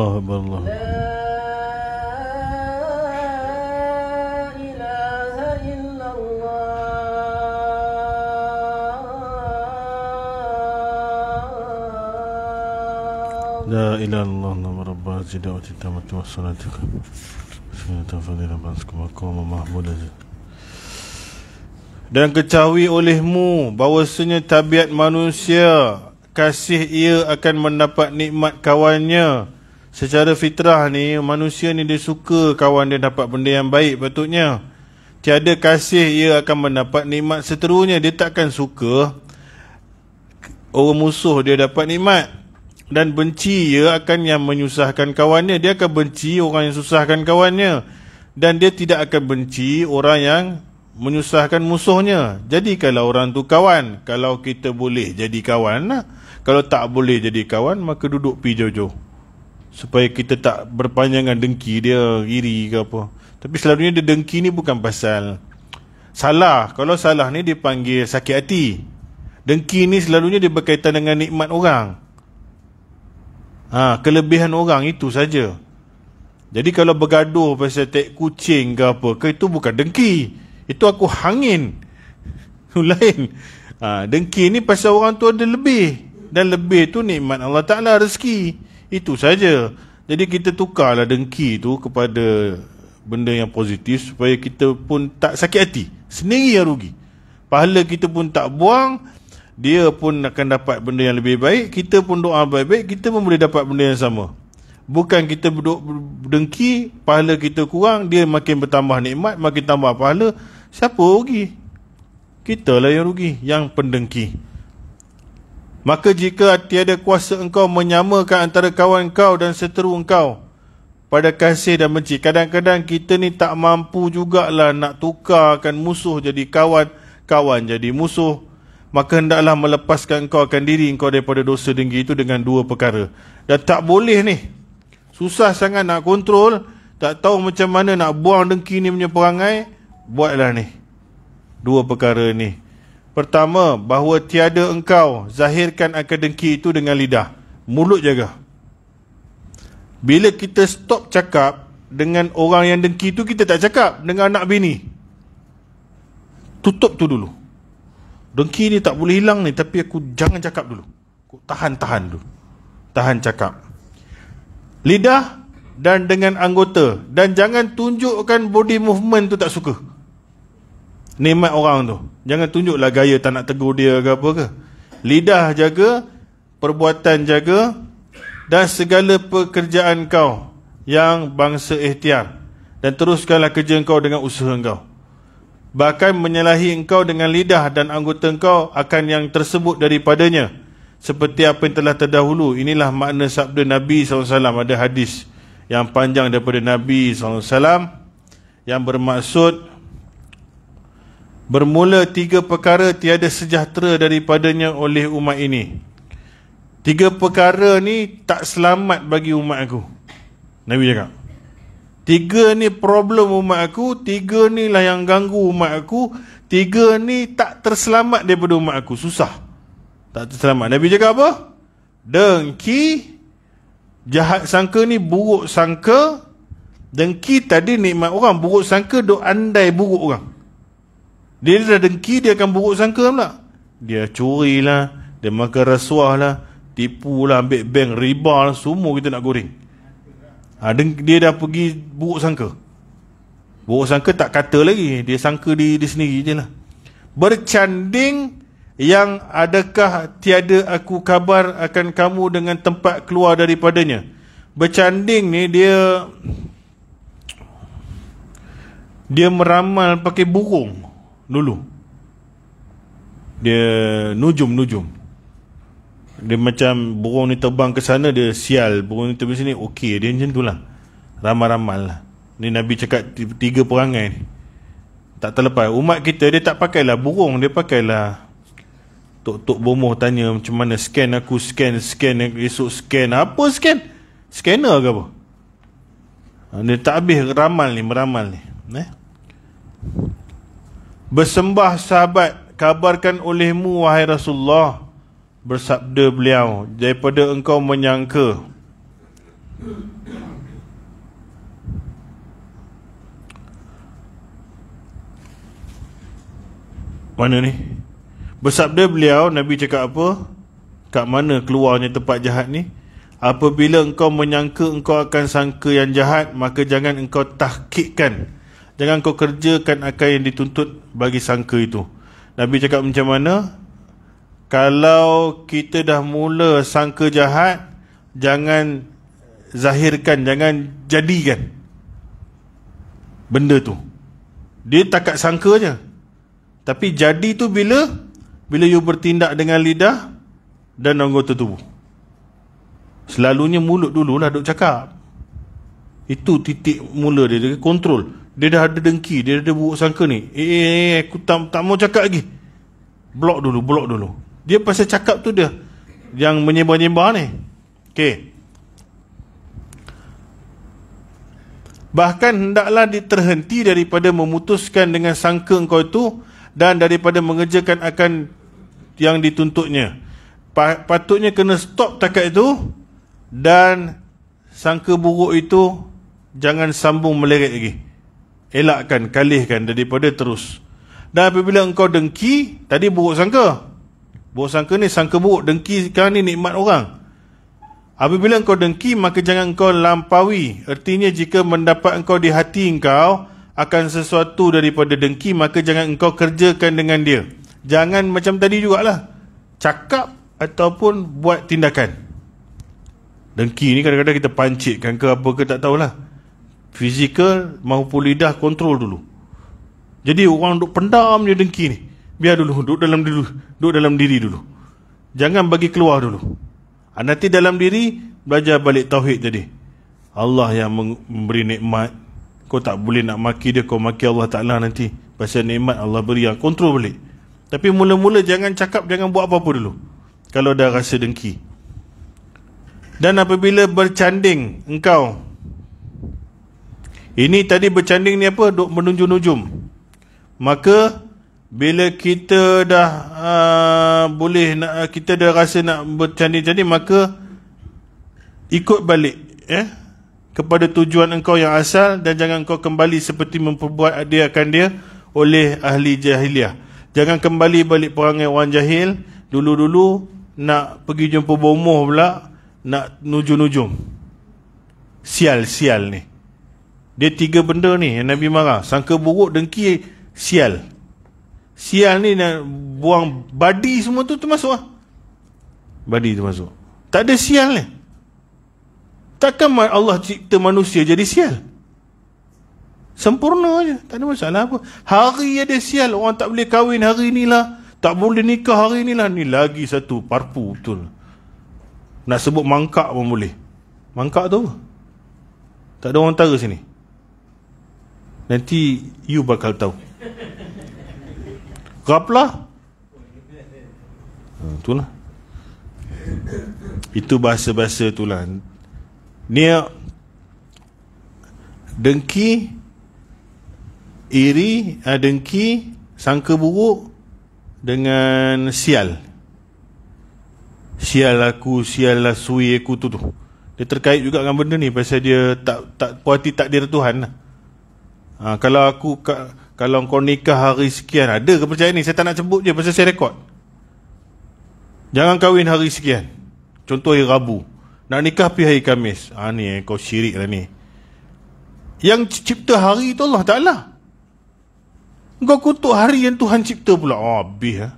الله أكبر الله لا إله إلا الله نعم رب العزيز دعوة التامة والصلاة بسم الله تفضل ربانسكم وقوم محمود Dan ketahui olehmu bahawasanya tabiat manusia kasih ia akan mendapat nikmat kawannya Secara fitrah ni manusia ni dia suka kawan dia dapat benda yang baik Betulnya Tiada kasih ia akan mendapat nikmat seterusnya dia takkan suka orang musuh dia dapat nikmat dan benci ia akan yang menyusahkan kawannya dia akan benci orang yang susahkan kawannya dan dia tidak akan benci orang yang menyusahkan musuhnya jadi kalau orang tu kawan kalau kita boleh jadi kawan lah. kalau tak boleh jadi kawan maka duduk pi jauh-jauh supaya kita tak berpanjangan dengki dia iri ke apa tapi selalunya dia dengki ni bukan pasal salah kalau salah ni dia panggil sakit hati dengki ni selalunya dia berkaitan dengan nikmat orang ha, kelebihan orang itu saja jadi kalau bergaduh pasal tek kucing ke apa ke itu bukan dengki itu aku hangin lain ha, dengki ni pasal orang tu ada lebih dan lebih tu nikmat Allah Ta'ala rezeki. Itu saja. Jadi kita tukarlah dengki tu kepada benda yang positif supaya kita pun tak sakit hati. Sendiri yang rugi. Pahala kita pun tak buang. Dia pun akan dapat benda yang lebih baik. Kita pun doa baik-baik. Kita pun boleh dapat benda yang sama. Bukan kita duduk dengki, pahala kita kurang, dia makin bertambah nikmat, makin tambah pahala. Siapa rugi? Kitalah yang rugi, yang pendengki. Maka jika tiada kuasa engkau menyamakan antara kawan kau dan seteru engkau pada kasih dan benci. Kadang-kadang kita ni tak mampu jugalah nak tukarkan musuh jadi kawan, kawan jadi musuh. Maka hendaklah melepaskan engkau akan diri engkau daripada dosa tinggi itu dengan dua perkara. Dan tak boleh ni. Susah sangat nak kontrol. Tak tahu macam mana nak buang dengki ni punya perangai. Buatlah ni. Dua perkara ni. Pertama, bahawa tiada engkau zahirkan akan dengki itu dengan lidah. Mulut jaga. Bila kita stop cakap dengan orang yang dengki itu, kita tak cakap dengan anak bini. Tutup tu dulu. Dengki ni tak boleh hilang ni, tapi aku jangan cakap dulu. Aku tahan-tahan dulu. Tahan cakap. Lidah dan dengan anggota. Dan jangan tunjukkan body movement tu tak suka nikmat orang tu. Jangan tunjuklah gaya tak nak tegur dia ke apa ke. Lidah jaga, perbuatan jaga dan segala pekerjaan kau yang bangsa ihtiar. Dan teruskanlah kerja kau dengan usaha kau. Bahkan menyalahi engkau dengan lidah dan anggota engkau akan yang tersebut daripadanya. Seperti apa yang telah terdahulu. Inilah makna sabda Nabi SAW. Ada hadis yang panjang daripada Nabi SAW. Yang bermaksud Bermula tiga perkara tiada sejahtera daripadanya oleh umat ini. Tiga perkara ni tak selamat bagi umat aku. Nabi cakap. Tiga ni problem umat aku. Tiga ni lah yang ganggu umat aku. Tiga ni tak terselamat daripada umat aku. Susah. Tak terselamat. Nabi cakap apa? Dengki. Jahat sangka ni buruk sangka. Dengki tadi nikmat orang. Buruk sangka duk andai buruk orang. Dia, dia dah dengki, dia akan buruk sangka pula. Dia curi lah, dia makan rasuah lah, tipu lah, ambil bank riba lah, semua kita nak goreng. Ha, dia dah pergi buruk sangka. Buruk sangka tak kata lagi, dia sangka di, di sendiri je lah. Bercanding yang adakah tiada aku kabar akan kamu dengan tempat keluar daripadanya. Bercanding ni dia dia meramal pakai burung dulu dia nujum nujum dia macam burung ni terbang ke sana dia sial burung ni terbang sini okey dia macam tu lah ramal-ramal lah ni Nabi cakap tiga perangai ni tak terlepas umat kita dia tak pakailah burung dia pakailah Tok-tok bomoh tanya macam mana scan aku scan scan esok scan apa scan scanner ke apa ha, dia tak habis ramal ni meramal ni eh? Bersembah sahabat kabarkan olehmu wahai Rasulullah bersabda beliau daripada engkau menyangka Mana ni? Bersabda beliau Nabi cakap apa? Kat mana keluarnya tempat jahat ni? Apabila engkau menyangka engkau akan sangka yang jahat, maka jangan engkau tahkikkan. Jangan kau kerjakan akan yang dituntut bagi sangka itu. Nabi cakap macam mana? Kalau kita dah mula sangka jahat, jangan zahirkan, jangan jadikan benda tu. Dia tak kat sangka je. Tapi jadi tu bila? Bila you bertindak dengan lidah dan anggota tubuh. Selalunya mulut dululah duk cakap. Itu titik mula dia, dia kontrol. Kontrol. Dia dah ada dengki Dia dah ada buruk sangka ni eh, eh eh eh Aku tak, tak mau cakap lagi Blok dulu Blok dulu Dia pasal cakap tu dia Yang menyebar-nyebar ni Okay Bahkan hendaklah diterhenti daripada memutuskan dengan sangka engkau itu dan daripada mengerjakan akan yang dituntutnya. Patutnya kena stop takat itu dan sangka buruk itu jangan sambung meleret lagi elakkan, kalihkan daripada terus. Dan apabila engkau dengki, tadi buruk sangka. Buruk sangka ni sangka buruk, dengki sekarang ni nikmat orang. Apabila engkau dengki, maka jangan engkau lampaui. Artinya jika mendapat engkau di hati engkau akan sesuatu daripada dengki, maka jangan engkau kerjakan dengan dia. Jangan macam tadi jugalah. Cakap ataupun buat tindakan. Dengki ni kadang-kadang kita pancitkan ke apa ke tak tahulah. lah fizikal maupun lidah kontrol dulu. Jadi orang duk pendam dia dengki ni. Biar dulu duduk dalam dulu, duduk dalam diri dulu. Jangan bagi keluar dulu. Ha, nanti dalam diri belajar balik tauhid jadi Allah yang memberi nikmat. Kau tak boleh nak maki dia, kau maki Allah Taala nanti. Pasal nikmat Allah beri yang ah, kontrol balik. Tapi mula-mula jangan cakap, jangan buat apa-apa dulu. Kalau dah rasa dengki. Dan apabila bercanding engkau ini tadi bercanding ni apa? Duk menunjuk-nunjuk. Maka bila kita dah uh, boleh nak ah, kita dah rasa nak bercanding-canding maka ikut balik eh kepada tujuan engkau yang asal dan jangan engkau kembali seperti memperbuat dia dia oleh ahli jahiliah. Jangan kembali balik perangai orang jahil dulu-dulu nak pergi jumpa bomoh pula nak nuju-nuju. Sial-sial ni. Dia tiga benda ni yang Nabi marah. Sangka buruk, dengki, sial. Sial ni nak buang badi semua tu termasuk lah. Badi termasuk. Tak ada sial ni. Takkan Allah cipta manusia jadi sial? Sempurna je. Tak ada masalah apa. Hari ada sial. Orang tak boleh kahwin hari ni lah. Tak boleh nikah hari ni lah. Ni lagi satu parpu betul. Nak sebut mangkak pun boleh. Mangkak tu apa? Tak ada orang tara sini. Nanti you bakal tahu. Gaplah. Ha, itulah. Itu bahasa-bahasa itulah. Nia dengki iri ah, dengki sangka buruk dengan sial sial aku sial lah sui aku tu tu dia terkait juga dengan benda ni pasal dia tak tak puati takdir Tuhan lah ha, Kalau aku ka, Kalau kau nikah hari sekian Ada ke percaya ni Saya tak nak sebut je Pasal saya rekod Jangan kahwin hari sekian Contoh hari Rabu Nak nikah pergi hari Kamis ha, Ni eh, kau syirik lah ni Yang cipta hari tu Allah Ta'ala Kau kutuk hari yang Tuhan cipta pula Oh habis ha?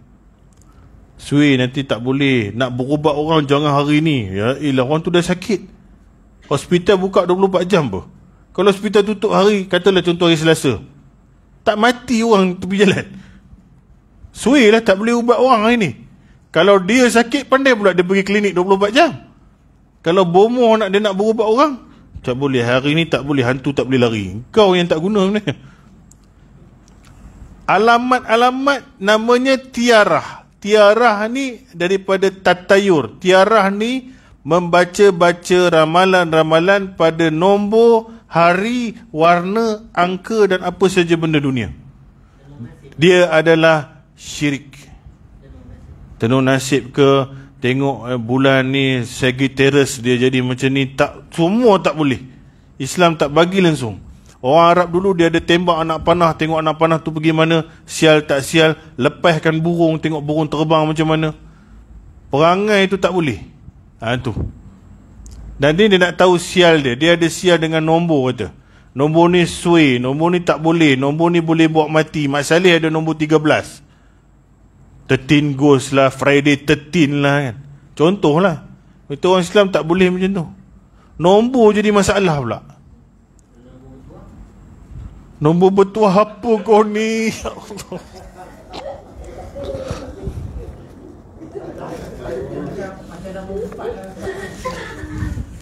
Sui nanti tak boleh Nak berubat orang jangan hari ni Ya ilah orang tu dah sakit Hospital buka 24 jam pun kalau hospital tutup hari, katalah contoh hari Selasa. Tak mati orang tepi jalan. Suih lah tak boleh ubat orang hari ni. Kalau dia sakit, pandai pula dia pergi klinik 24 jam. Kalau bomoh nak dia nak berubat orang, tak boleh. Hari ni tak boleh, hantu tak boleh lari. Kau yang tak guna ni. Alamat-alamat namanya tiarah. Tiarah ni daripada tatayur. Tiarah ni membaca-baca ramalan-ramalan pada nombor hari, warna, angka dan apa saja benda dunia. Dia adalah syirik. Tenung nasib ke tengok eh, bulan ni Sagittarius dia jadi macam ni tak semua tak boleh. Islam tak bagi langsung. Orang Arab dulu dia ada tembak anak panah, tengok anak panah tu pergi mana, sial tak sial, lepaskan burung, tengok burung terbang macam mana. Perangai itu tak boleh. Ha, tu. Dan ni dia nak tahu sial dia. Dia ada sial dengan nombor kata. Nombor ni sui, nombor ni tak boleh, nombor ni boleh buat mati. Mak Saleh ada nombor 13. 13 ghost lah, Friday 13 lah kan. Contoh lah, Itu orang Islam tak boleh macam tu. Nombor jadi masalah pula. Nombor bertuah apa kau ni? Ya Allah.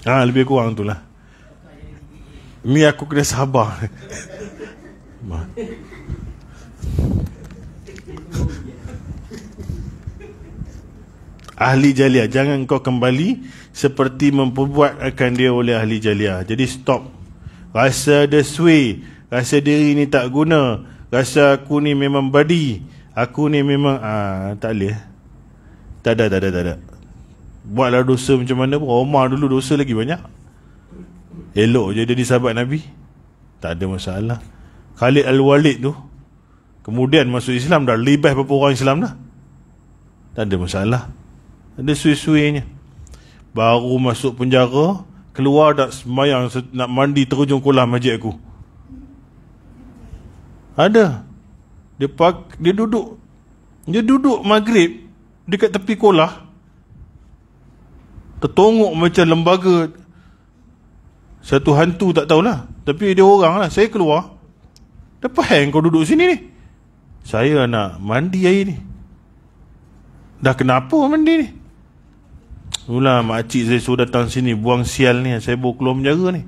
Ah ha, lebih kurang itulah. Ni aku kena sabar. ahli jaliah jangan kau kembali seperti memperbuat akan dia oleh ahli jaliah. Jadi stop. Rasa the sway, rasa diri ni tak guna, rasa aku ni memang badi, aku ni memang ah ha, tak leh. Tak ada, tak ada, tak ada. Buatlah dosa macam mana pun Omar dulu dosa lagi banyak Elok je dia sahabat Nabi Tak ada masalah Khalid Al-Walid tu Kemudian masuk Islam dah libas beberapa orang Islam dah Tak ada masalah Ada suih-suihnya Baru masuk penjara Keluar dah semayang nak mandi terujung kolam majik aku Ada Dia, pak, dia duduk Dia duduk maghrib Dekat tepi kolah tertongok macam lembaga satu hantu tak tahulah tapi dia orang lah saya keluar apa hang kau duduk sini ni saya nak mandi air ni dah kenapa mandi ni Itulah makcik saya suruh datang sini buang sial ni saya bawa keluar penjara ni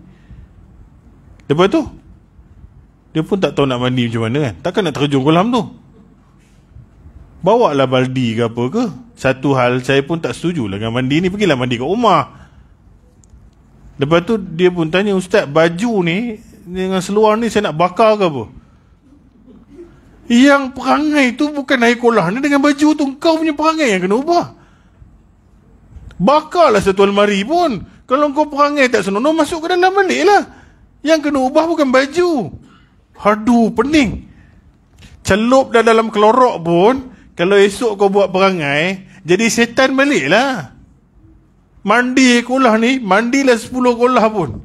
lepas tu dia pun tak tahu nak mandi macam mana kan takkan nak terjun kolam tu Bawa lah baldi ke apa ke Satu hal saya pun tak setuju lah dengan mandi ni Pergilah mandi kat rumah Lepas tu dia pun tanya Ustaz baju ni Dengan seluar ni saya nak bakar ke apa Yang perangai tu bukan air kolah ni Dengan baju tu kau punya perangai yang kena ubah Bakarlah satu almari pun Kalau kau perangai tak senonoh Masuk ke dalam balik lah Yang kena ubah bukan baju Aduh pening Celup dah dalam kelorok pun kalau esok kau buat perangai Jadi setan balik lah Mandi kolah ni Mandilah sepuluh kolah pun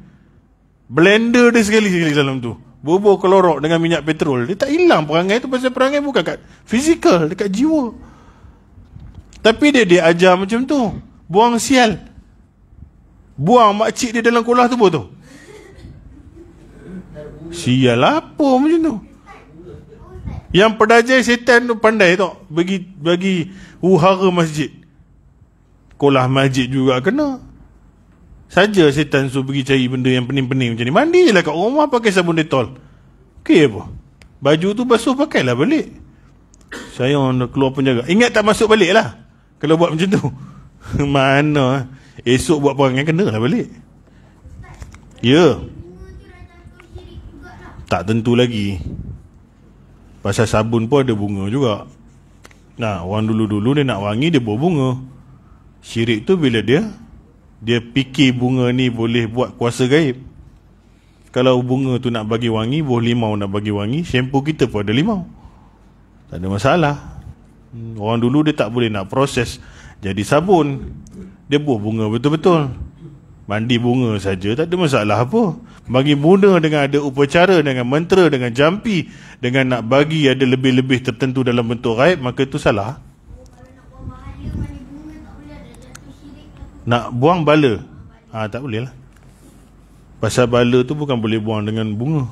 Blender dia sekali-sekali dalam tu Bubur kelorok dengan minyak petrol Dia tak hilang perangai tu Pasal perangai bukan kat Fizikal Dekat jiwa Tapi dia dia ajar macam tu Buang sial Buang makcik dia dalam kolah tu pun tu Sial apa macam tu yang pedajai setan tu pandai tau Bagi bagi uhara masjid Kolah masjid juga kena Saja setan tu pergi cari benda yang pening-pening macam ni Mandi je lah kat rumah pakai sabun detol Okay apa Baju tu basuh pakai lah balik Saya nak keluar pun jaga Ingat tak masuk balik lah Kalau buat macam tu Mana Esok buat perangai kena lah balik Ya yeah. Tak tentu lagi Pasal sabun pun ada bunga juga Nah orang dulu-dulu ni nak wangi dia bawa bunga Syirik tu bila dia Dia fikir bunga ni boleh buat kuasa gaib Kalau bunga tu nak bagi wangi Buah limau nak bagi wangi Shampoo kita pun ada limau Tak ada masalah hmm, Orang dulu dia tak boleh nak proses Jadi sabun Dia buah bunga betul-betul mandi bunga saja tak ada masalah apa. Bagi bunga dengan ada upacara, dengan mentera, dengan jampi, dengan nak bagi ada lebih-lebih tertentu dalam bentuk raib, maka itu salah. Nak buang bala? Ah ha, tak boleh lah. Pasal bala tu bukan boleh buang dengan bunga.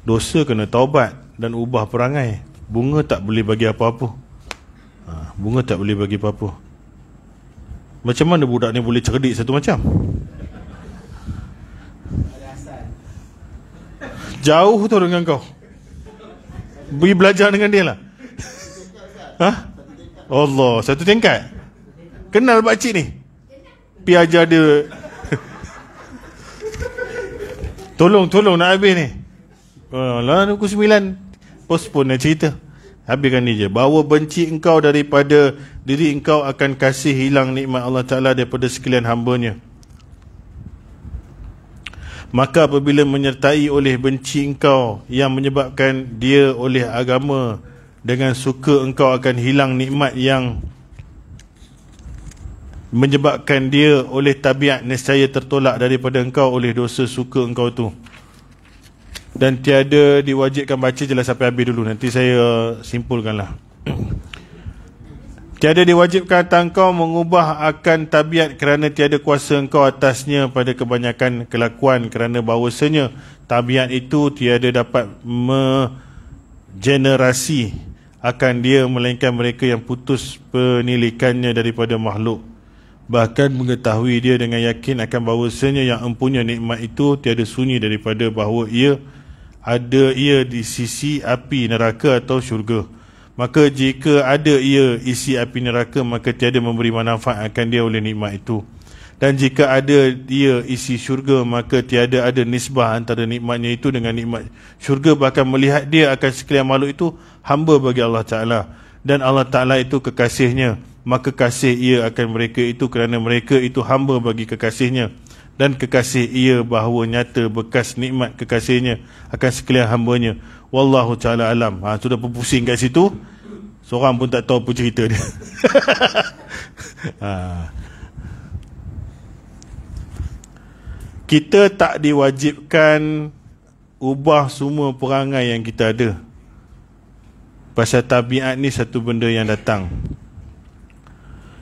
Dosa kena taubat dan ubah perangai. Bunga tak boleh bagi apa-apa. Ha, bunga tak boleh bagi apa-apa. Macam mana budak ni boleh cerdik satu macam? Jauh tu dengan kau. Beri belajar dengan dia lah. Ha? Allah, satu tingkat. Kenal pak cik ni? Pi ajar dia. Tolong, tolong nak habis ni. Alah, pukul 9. Postpone cerita. Habiskan ni je Bahawa benci engkau daripada Diri engkau akan kasih hilang nikmat Allah Ta'ala Daripada sekalian hambanya Maka apabila menyertai oleh benci engkau Yang menyebabkan dia oleh agama Dengan suka engkau akan hilang nikmat yang Menyebabkan dia oleh tabiat nescaya tertolak daripada engkau oleh dosa suka engkau tu dan tiada diwajibkan baca jelas sampai habis dulu nanti saya simpulkanlah tiada diwajibkan tangkau mengubah akan tabiat kerana tiada kuasa engkau atasnya pada kebanyakan kelakuan kerana bahawasanya tabiat itu tiada dapat mengenerasi akan dia melainkan mereka yang putus penilikannya daripada makhluk bahkan mengetahui dia dengan yakin akan bahawasanya yang empunya nikmat itu tiada sunyi daripada bahawa ia ada ia di sisi api neraka atau syurga maka jika ada ia isi api neraka maka tiada memberi manfaat akan dia oleh nikmat itu dan jika ada ia isi syurga maka tiada ada nisbah antara nikmatnya itu dengan nikmat syurga bahkan melihat dia akan sekalian malu itu hamba bagi Allah Ta'ala dan Allah Ta'ala itu kekasihnya maka kasih ia akan mereka itu kerana mereka itu hamba bagi kekasihnya dan kekasih ia bahawa nyata bekas nikmat kekasihnya akan sekalian hambanya wallahu taala alam ha sudah pusing kat situ seorang pun tak tahu apa cerita dia ha. kita tak diwajibkan ubah semua perangai yang kita ada pasal tabiat ni satu benda yang datang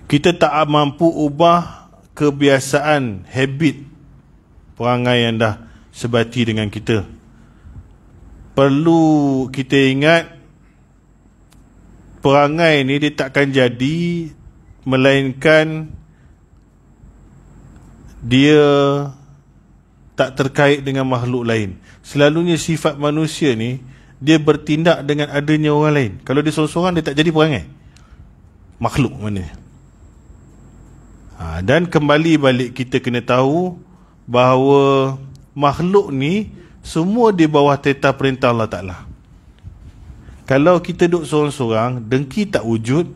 kita tak mampu ubah kebiasaan, habit perangai yang dah sebati dengan kita. Perlu kita ingat perangai ni dia takkan jadi melainkan dia tak terkait dengan makhluk lain. Selalunya sifat manusia ni dia bertindak dengan adanya orang lain. Kalau dia seorang-seorang dia tak jadi perangai. Makhluk mana? ha, Dan kembali balik kita kena tahu Bahawa makhluk ni Semua di bawah tetap perintah Allah Ta'ala Kalau kita duduk sorang-sorang Dengki tak wujud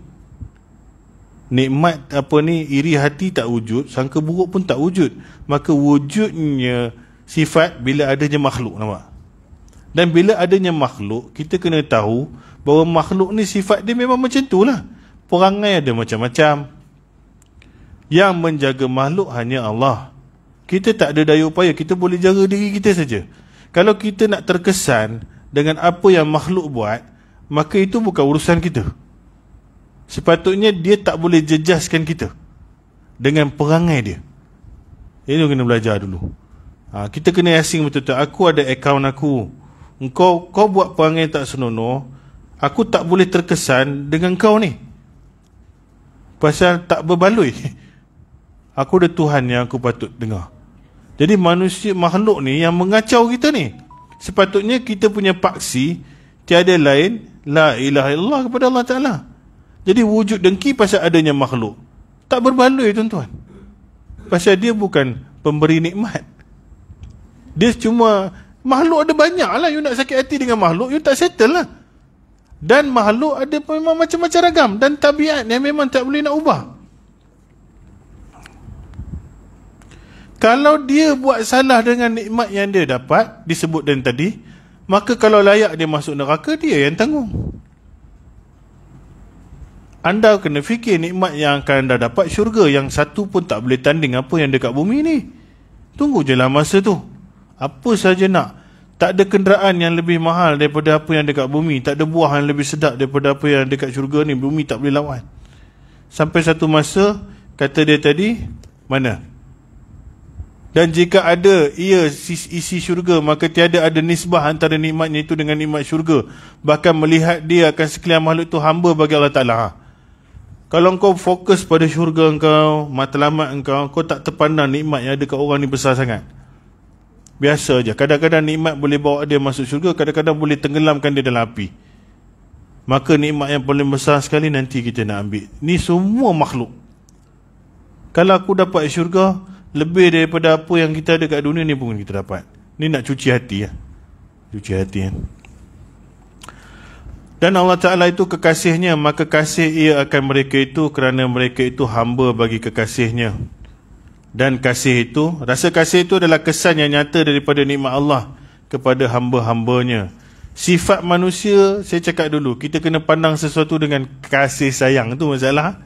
Nikmat apa ni Iri hati tak wujud Sangka buruk pun tak wujud Maka wujudnya sifat Bila adanya makhluk nampak dan bila adanya makhluk, kita kena tahu bahawa makhluk ni sifat dia memang macam tu lah. Perangai ada macam-macam. Yang menjaga makhluk hanya Allah. Kita tak ada daya upaya, kita boleh jaga diri kita saja. Kalau kita nak terkesan dengan apa yang makhluk buat, maka itu bukan urusan kita. Sepatutnya dia tak boleh jejaskan kita dengan perangai dia. Ini kena belajar dulu. Ha, kita kena asing betul-betul. Aku ada akaun aku. Engkau kau buat perangai tak senonoh, aku tak boleh terkesan dengan kau ni. Pasal tak berbaloi. Aku ada Tuhan yang aku patut dengar. Jadi manusia makhluk ni yang mengacau kita ni. Sepatutnya kita punya paksi tiada lain la ilaha illallah kepada Allah Taala. Jadi wujud dengki pasal adanya makhluk. Tak berbaloi tuan-tuan. Pasal dia bukan pemberi nikmat. Dia cuma makhluk ada banyak lah. You nak sakit hati dengan makhluk, you tak settle lah. Dan makhluk ada memang macam-macam ragam. Dan tabiat yang memang tak boleh nak ubah. kalau dia buat salah dengan nikmat yang dia dapat disebut dan tadi maka kalau layak dia masuk neraka dia yang tanggung anda kena fikir nikmat yang akan anda dapat syurga yang satu pun tak boleh tanding apa yang dekat bumi ni tunggu je lah masa tu apa saja nak tak ada kenderaan yang lebih mahal daripada apa yang dekat bumi tak ada buah yang lebih sedap daripada apa yang dekat syurga ni bumi tak boleh lawan sampai satu masa kata dia tadi mana dan jika ada ia isi syurga, maka tiada ada nisbah antara nikmatnya itu dengan nikmat syurga. Bahkan melihat dia akan sekalian makhluk itu hamba bagi Allah Ta'ala. Ha. Kalau kau fokus pada syurga engkau, matlamat engkau, kau tak terpandang nikmat yang ada kat orang ni besar sangat. Biasa je. Kadang-kadang nikmat boleh bawa dia masuk syurga, kadang-kadang boleh tenggelamkan dia dalam api. Maka nikmat yang paling besar sekali nanti kita nak ambil. Ni semua makhluk. Kalau aku dapat syurga, lebih daripada apa yang kita ada kat dunia ni pun kita dapat Ni nak cuci hati ya. Cuci hati ya. Dan Allah Ta'ala itu kekasihnya Maka kasih ia akan mereka itu Kerana mereka itu hamba bagi kekasihnya Dan kasih itu Rasa kasih itu adalah kesan yang nyata Daripada nikmat Allah Kepada hamba-hambanya Sifat manusia, saya cakap dulu Kita kena pandang sesuatu dengan kasih sayang Itu masalah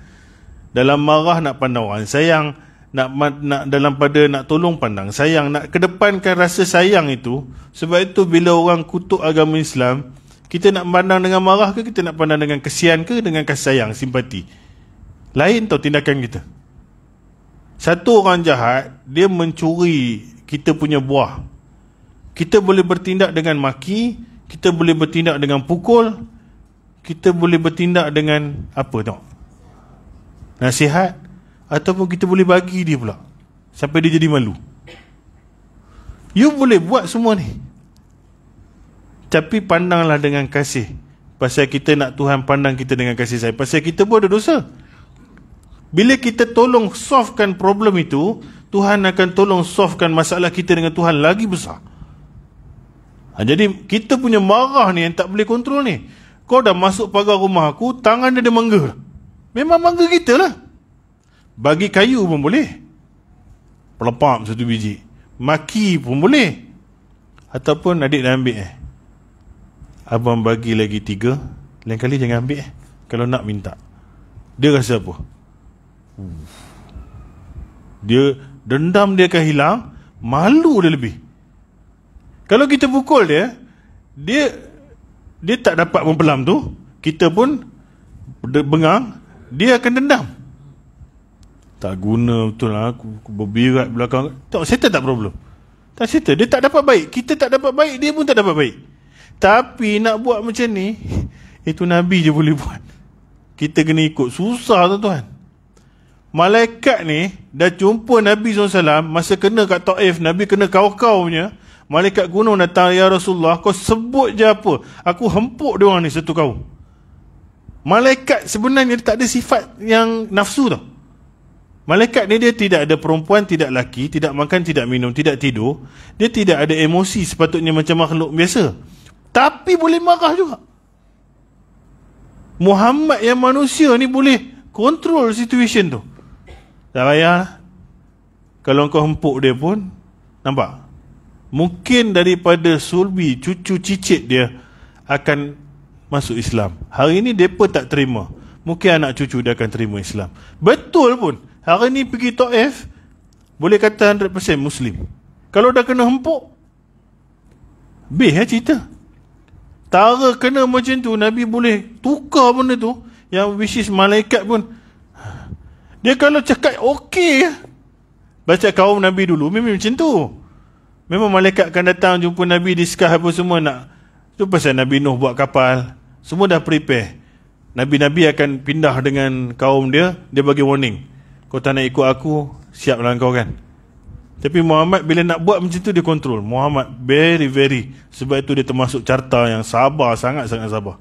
Dalam marah nak pandang orang sayang nak nak dalam pada nak tolong pandang sayang nak kedepankan rasa sayang itu sebab itu bila orang kutuk agama Islam kita nak pandang dengan marah ke kita nak pandang dengan kesian ke dengan kasih sayang simpati lain tau tindakan kita satu orang jahat dia mencuri kita punya buah kita boleh bertindak dengan maki kita boleh bertindak dengan pukul kita boleh bertindak dengan apa tau nasihat Ataupun kita boleh bagi dia pula Sampai dia jadi malu You boleh buat semua ni Tapi pandanglah dengan kasih Pasal kita nak Tuhan pandang kita dengan kasih saya. Pasal kita buat ada dosa Bila kita tolong softkan problem itu Tuhan akan tolong softkan masalah kita dengan Tuhan lagi besar ha, Jadi kita punya marah ni yang tak boleh kontrol ni Kau dah masuk pagar rumah aku Tangan dia dia mangga Memang mangga kita lah bagi kayu pun boleh Pelepap satu biji Maki pun boleh Ataupun adik dah ambil eh Abang bagi lagi tiga Lain kali jangan ambil eh Kalau nak minta Dia rasa apa? Dia Dendam dia akan hilang Malu dia lebih Kalau kita pukul dia Dia Dia tak dapat mempelam tu Kita pun Bengang Dia akan dendam tak guna betul lah aku, aku berbirat belakang tak settle tak problem tak settle dia tak dapat baik kita tak dapat baik dia pun tak dapat baik tapi nak buat macam ni itu Nabi je boleh buat kita kena ikut susah tu tuan Malaikat ni dah jumpa Nabi SAW masa kena kat Ta'if, Nabi kena kau-kau punya. Malaikat gunung datang, Ya Rasulullah, kau sebut je apa. Aku hempuk dia orang ni satu kau. Malaikat sebenarnya tak ada sifat yang nafsu tau. Malaikat ni dia tidak ada perempuan, tidak laki, tidak makan, tidak minum, tidak tidur. Dia tidak ada emosi sepatutnya macam makhluk biasa. Tapi boleh marah juga. Muhammad yang manusia ni boleh kontrol situasi tu. Tak payah. Kalau kau empuk dia pun, nampak? Mungkin daripada sulbi, cucu cicit dia akan masuk Islam. Hari ni mereka tak terima. Mungkin anak cucu dia akan terima Islam. Betul pun. Hari ni pergi Taif boleh kata 100% muslim. Kalau dah kena hempuk Bih eh cerita Tara kena macam tu Nabi boleh tukar benda tu Yang which is malaikat pun Dia kalau cakap okey eh. Baca kaum Nabi dulu Memang macam tu Memang malaikat akan datang jumpa Nabi Discuss apa semua nak Itu pasal Nabi Nuh buat kapal Semua dah prepare Nabi-Nabi akan pindah dengan kaum dia Dia bagi warning kau tak nak ikut aku Siap dengan kau kan Tapi Muhammad bila nak buat macam tu dia kontrol Muhammad very very Sebab itu dia termasuk carta yang sabar Sangat sangat sabar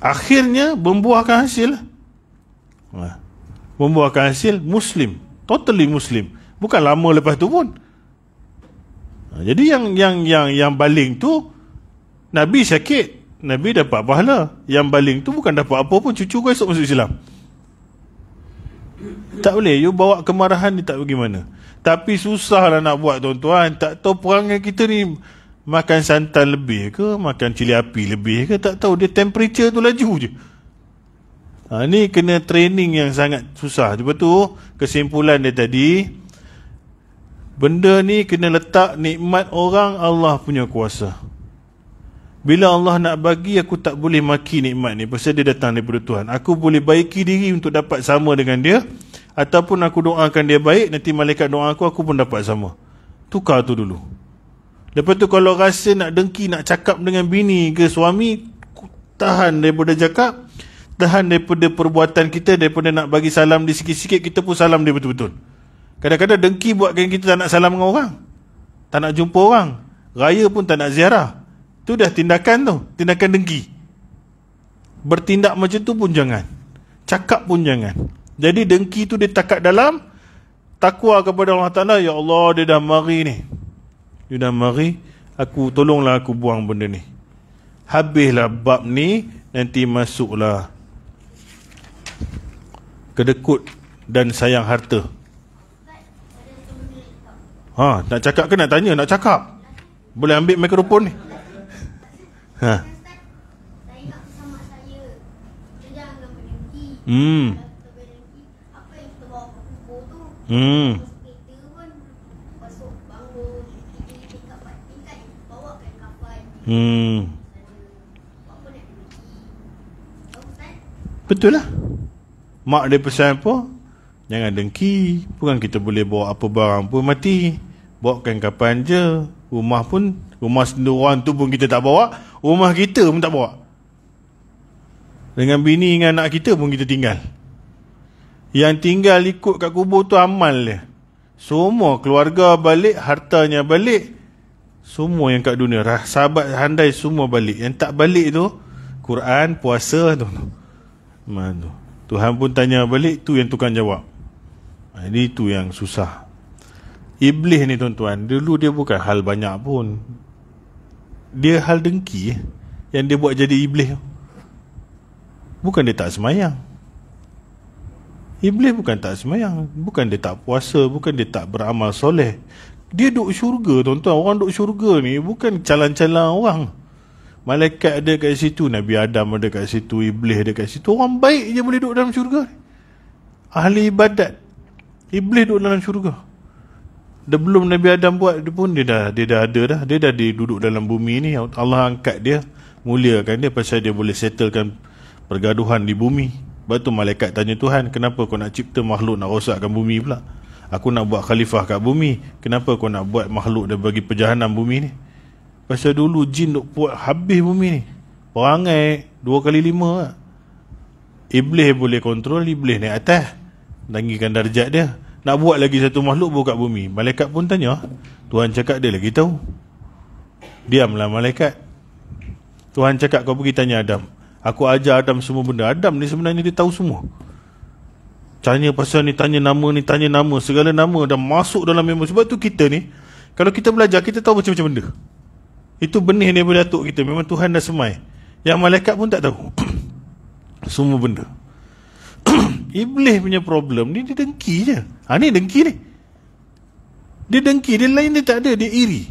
Akhirnya membuahkan hasil ha. Membuahkan hasil Muslim Totally Muslim Bukan lama lepas tu pun ha, jadi yang yang yang yang baling tu Nabi sakit, Nabi dapat pahala. Yang baling tu bukan dapat apa pun cucu kau esok masuk Islam. Tak boleh You bawa kemarahan ni tak bagaimana. Tapi susah lah nak buat tuan-tuan Tak tahu perangai kita ni Makan santan lebih ke Makan cili api lebih ke Tak tahu Dia temperature tu laju je ha, Ni kena training yang sangat susah Sebab tu Kesimpulan dia tadi Benda ni kena letak nikmat orang Allah punya kuasa. Bila Allah nak bagi aku tak boleh maki nikmat ni Pasal dia datang daripada Tuhan Aku boleh baiki diri untuk dapat sama dengan dia Ataupun aku doakan dia baik Nanti malaikat doa aku, aku pun dapat sama Tukar tu dulu Lepas tu kalau rasa nak dengki Nak cakap dengan bini ke suami Tahan daripada cakap Tahan daripada perbuatan kita Daripada nak bagi salam di sikit-sikit Kita pun salam dia betul-betul Kadang-kadang dengki buatkan kita tak nak salam dengan orang Tak nak jumpa orang Raya pun tak nak ziarah Tu dah tindakan tu, tindakan dengki. Bertindak macam tu pun jangan. Cakap pun jangan. Jadi dengki tu dia takat dalam takwa kepada Allah Taala, ya Allah dia dah mari ni. Dia dah mari, aku tolonglah aku buang benda ni. Habislah bab ni nanti masuklah kedekut dan sayang harta. Ha, nak cakap ke nak tanya? Nak cakap. Boleh ambil mikrofon ni. Ha. Hmm. Hmm. Hmm. Betul lah. Mak dia pesan apa? Jangan dengki. Bukan kita boleh bawa apa barang pun mati. Bawakan kapan je. Rumah pun, rumah sendu orang tu pun kita tak bawa. Rumah kita pun tak bawa Dengan bini dengan anak kita pun kita tinggal Yang tinggal ikut kat kubur tu amal dia Semua keluarga balik Hartanya balik Semua yang kat dunia rah Sahabat handai semua balik Yang tak balik tu Quran, puasa tu, tu. Man, tu. Tuhan pun tanya balik tu yang tukang jawab ha, Ini tu yang susah Iblis ni tuan-tuan Dulu dia bukan hal banyak pun dia hal dengki eh, yang dia buat jadi iblis bukan dia tak semayang iblis bukan tak semayang bukan dia tak puasa bukan dia tak beramal soleh dia duk syurga tuan-tuan orang duk syurga ni bukan calang-calang orang malaikat ada kat situ nabi adam ada kat situ iblis ada kat situ orang baik je boleh duk dalam syurga ahli ibadat iblis duk dalam syurga dia belum Nabi Adam buat dia pun dia dah dia dah ada dah dia dah duduk dalam bumi ni Allah angkat dia muliakan dia pasal dia boleh settlekan pergaduhan di bumi Lepas tu malaikat tanya Tuhan kenapa kau nak cipta makhluk nak rosakkan bumi pula Aku nak buat khalifah kat bumi Kenapa kau nak buat makhluk dia bagi perjahanan bumi ni Pasal dulu jin duk buat habis bumi ni Perangai dua kali lima lah. Iblis boleh kontrol Iblis naik atas Tanggikan darjat dia nak buat lagi satu makhluk buka bumi. Malaikat pun tanya, Tuhan cakap dia lagi tahu. Diamlah malaikat. Tuhan cakap kau pergi tanya Adam. Aku ajar Adam semua benda. Adam ni sebenarnya dia tahu semua. Tanya pasal ni, tanya nama ni, tanya nama, segala nama dah masuk dalam memori. Sebab tu kita ni, kalau kita belajar, kita tahu macam-macam benda. Itu benih daripada atuk kita. Memang Tuhan dah semai. Yang malaikat pun tak tahu. semua benda. Iblis punya problem ni dia dengki je. Ha ni dengki ni. Dia dengki, dia lain dia tak ada, dia iri.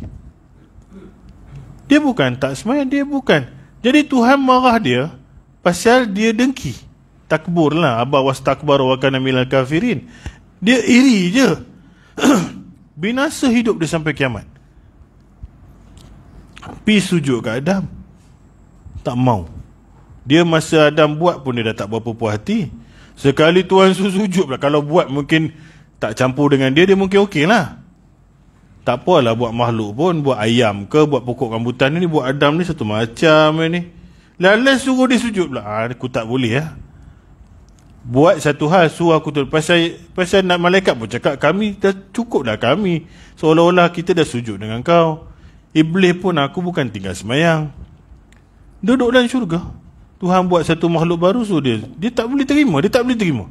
Dia bukan tak semayang, dia bukan. Jadi Tuhan marah dia pasal dia dengki. Takbur lah. Abah was takbar wa kana milal kafirin. Dia iri je. Binasa hidup dia sampai kiamat. Pi sujud ke Adam. Tak mau. Dia masa Adam buat pun dia dah tak berapa puas hati. Sekali Tuhan Yesus sujud pula Kalau buat mungkin tak campur dengan dia Dia mungkin okey lah Tak lah buat makhluk pun Buat ayam ke Buat pokok rambutan ni Buat Adam ni satu macam ni Lala suruh dia sujud pula ha, Aku tak boleh lah ya. Buat satu hal suruh aku tu Pasal, pasal nak malaikat pun cakap Kami dah cukup dah kami Seolah-olah kita dah sujud dengan kau Iblis pun aku bukan tinggal semayang Duduk dalam syurga Tuhan buat satu makhluk baru so dia dia tak boleh terima, dia tak boleh terima.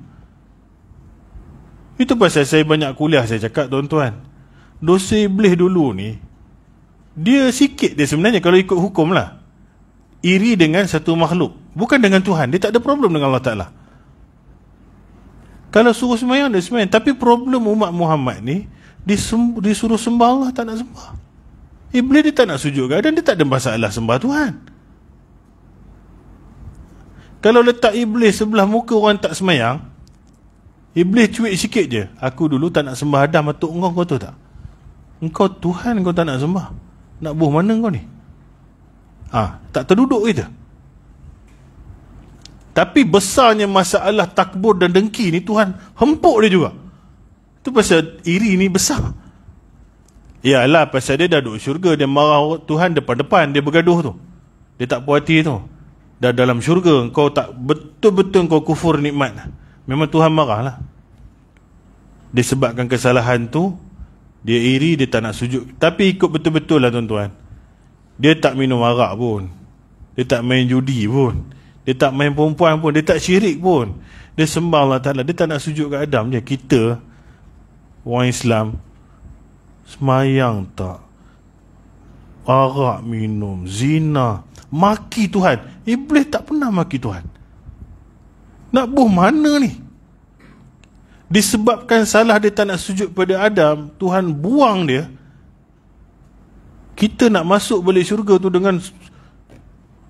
Itu pasal saya banyak kuliah saya cakap tuan-tuan. Dosa iblis dulu ni dia sikit dia sebenarnya kalau ikut hukum lah. Iri dengan satu makhluk. Bukan dengan Tuhan. Dia tak ada problem dengan Allah Ta'ala. Kalau suruh semayang, dia semayang. Tapi problem umat Muhammad ni, disuruh sembah Allah tak nak sembah. Iblis dia tak nak sujud ke dan dia tak ada masalah sembah Tuhan. Kalau letak iblis sebelah muka orang tak semayang Iblis cuik sikit je Aku dulu tak nak sembah Adam matuk engkau kau tahu tak Engkau Tuhan kau tak nak sembah Nak buh mana kau ni ha, Tak terduduk kita Tapi besarnya masalah takbur dan dengki ni Tuhan hempuk dia juga Itu pasal iri ni besar Yalah pasal dia dah duduk syurga Dia marah Tuhan depan-depan Dia bergaduh tu Dia tak puas hati tu dah dalam syurga kau tak betul-betul kau kufur nikmat lah. memang Tuhan marahlah disebabkan kesalahan tu dia iri dia tak nak sujud tapi ikut betul-betul lah tuan-tuan dia tak minum arak pun dia tak main judi pun dia tak main perempuan pun dia tak syirik pun dia sembah Allah Ta'ala dia tak nak sujud kat Adam je kita orang Islam semayang tak arak minum zina maki Tuhan. Iblis tak pernah maki Tuhan. Nak buh mana ni? Disebabkan salah dia tak nak sujud pada Adam, Tuhan buang dia. Kita nak masuk balik syurga tu dengan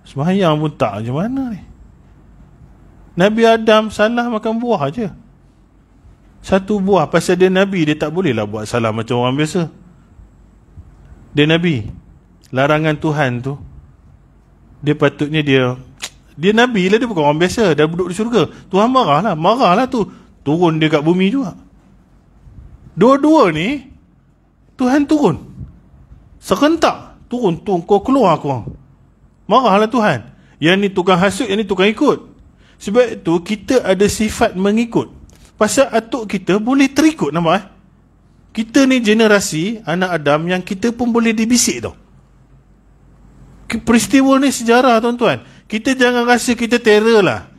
semayang pun tak macam mana ni? Nabi Adam salah makan buah aja. Satu buah pasal dia Nabi, dia tak bolehlah buat salah macam orang biasa. Dia Nabi. Larangan Tuhan tu dia patutnya dia Dia Nabi lah dia bukan orang biasa Dah duduk di syurga Tuhan marah lah Marah lah tu Turun dia kat bumi juga Dua-dua ni Tuhan turun Serentak Turun tu kau keluar aku Marahlah Tuhan Yang ni tukang hasut Yang ni tukang ikut Sebab tu kita ada sifat mengikut Pasal atuk kita boleh terikut nampak eh kita ni generasi anak Adam yang kita pun boleh dibisik tau peristiwa ni sejarah tuan-tuan. Kita jangan rasa kita teror lah.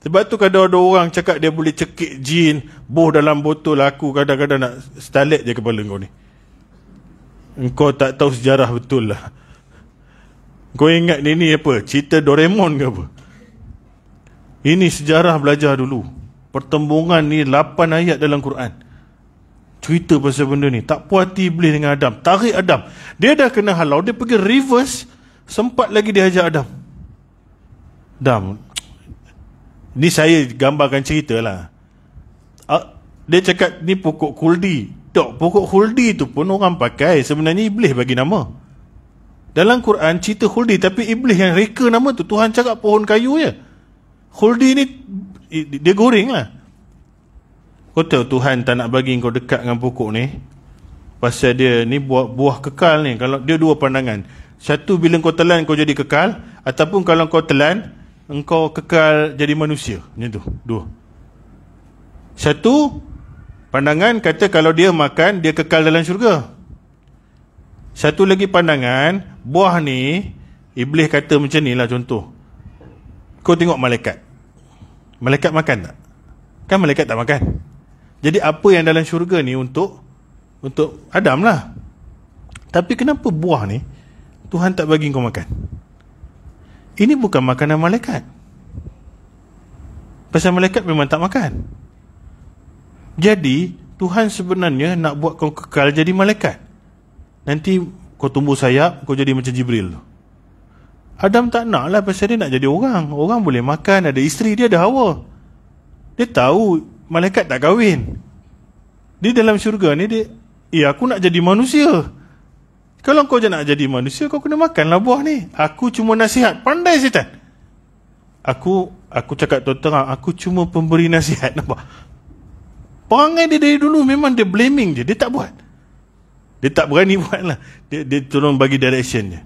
Sebab tu kadang ada orang cakap dia boleh cekik jin, buh dalam botol aku kadang-kadang nak stalet je kepala kau ni. Engkau tak tahu sejarah betul lah. Kau ingat ni ni apa? Cerita Doraemon ke apa? Ini sejarah belajar dulu. Pertembungan ni 8 ayat dalam Quran. Cerita pasal benda ni. Tak puas hati iblis dengan Adam. Tarik Adam. Dia dah kena halau. Dia pergi reverse sempat lagi dia ajak Adam. Adam. Ni saya gambarkan cerita lah. Ah, dia cakap ni pokok kuldi. Tak, pokok kuldi tu pun orang pakai. Sebenarnya Iblis bagi nama. Dalam Quran cerita kuldi tapi Iblis yang reka nama tu. Tuhan cakap pohon kayu je. Kuldi ni dia goreng lah. Kau tahu Tuhan tak nak bagi kau dekat dengan pokok ni. Pasal dia ni buah, buah kekal ni. Kalau dia dua pandangan. Satu bila kau telan kau jadi kekal ataupun kalau kau telan engkau kekal jadi manusia. Macam tu. Dua. Satu pandangan kata kalau dia makan dia kekal dalam syurga. Satu lagi pandangan buah ni iblis kata macam ni lah contoh. Kau tengok malaikat. Malaikat makan tak? Kan malaikat tak makan. Jadi apa yang dalam syurga ni untuk untuk Adam lah. Tapi kenapa buah ni Tuhan tak bagi kau makan. Ini bukan makanan malaikat. Pasal malaikat memang tak makan. Jadi, Tuhan sebenarnya nak buat kau kekal jadi malaikat. Nanti kau tumbuh sayap, kau jadi macam Jibril. tu. Adam tak nak lah pasal dia nak jadi orang. Orang boleh makan, ada isteri, dia ada hawa. Dia tahu malaikat tak kahwin. Dia dalam syurga ni, dia, eh aku nak jadi Manusia. Kalau kau je nak jadi manusia kau kena makanlah buah ni. Aku cuma nasihat. Pandai setan. Aku aku cakap terang, aku cuma pemberi nasihat nampak. Perangai dia dari dulu memang dia blaming je, dia tak buat. Dia tak berani buat lah. Dia, dia turun bagi direction je.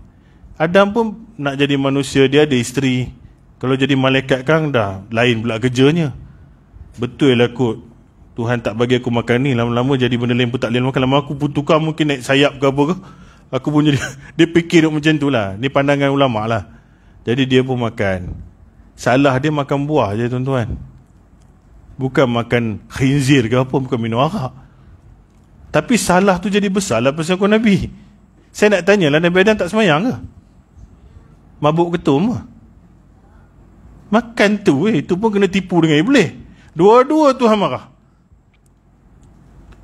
Adam pun nak jadi manusia, dia ada isteri. Kalau jadi malaikat kan dah lain pula kerjanya. Betul lah kot. Tuhan tak bagi aku makan ni. Lama-lama jadi benda lain pun tak boleh makan. Lama aku pun tukar mungkin naik sayap ke apa ke. Aku punya jadi Dia fikir macam tu lah Ni pandangan ulama' lah Jadi dia pun makan Salah dia makan buah je tuan-tuan Bukan makan khinzir ke apa Bukan minum arak Tapi salah tu jadi besar lah Pasal aku Nabi Saya nak tanya lah Nabi Adam tak semayang ke? Mabuk ketum ke? Makan tu eh Itu pun kena tipu dengan Iblis Dua-dua tu marah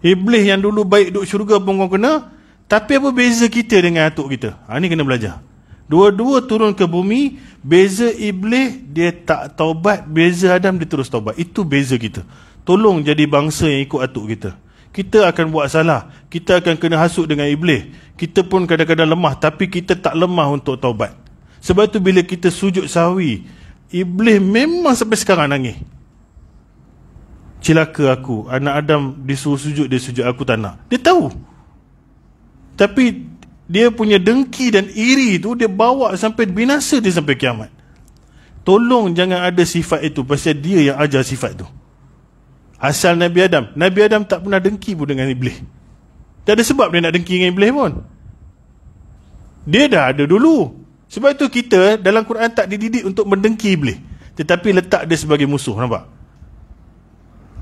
Iblis yang dulu baik duduk syurga pun kau kena tapi apa beza kita dengan atuk kita? Ha, ini kena belajar. Dua-dua turun ke bumi, beza iblis, dia tak taubat, beza Adam, dia terus taubat. Itu beza kita. Tolong jadi bangsa yang ikut atuk kita. Kita akan buat salah. Kita akan kena hasut dengan iblis. Kita pun kadang-kadang lemah, tapi kita tak lemah untuk taubat. Sebab itu bila kita sujud sawi, iblis memang sampai sekarang nangis. Cilaka aku, anak Adam disuruh sujud, dia sujud aku tak nak. Dia tahu. Dia tahu. Tapi dia punya dengki dan iri itu dia bawa sampai binasa dia sampai kiamat. Tolong jangan ada sifat itu pasal dia yang ajar sifat itu. Asal Nabi Adam. Nabi Adam tak pernah dengki pun dengan Iblis. Tak ada sebab dia nak dengki dengan Iblis pun. Dia dah ada dulu. Sebab itu kita dalam Quran tak dididik untuk mendengki Iblis. Tetapi letak dia sebagai musuh. Nampak?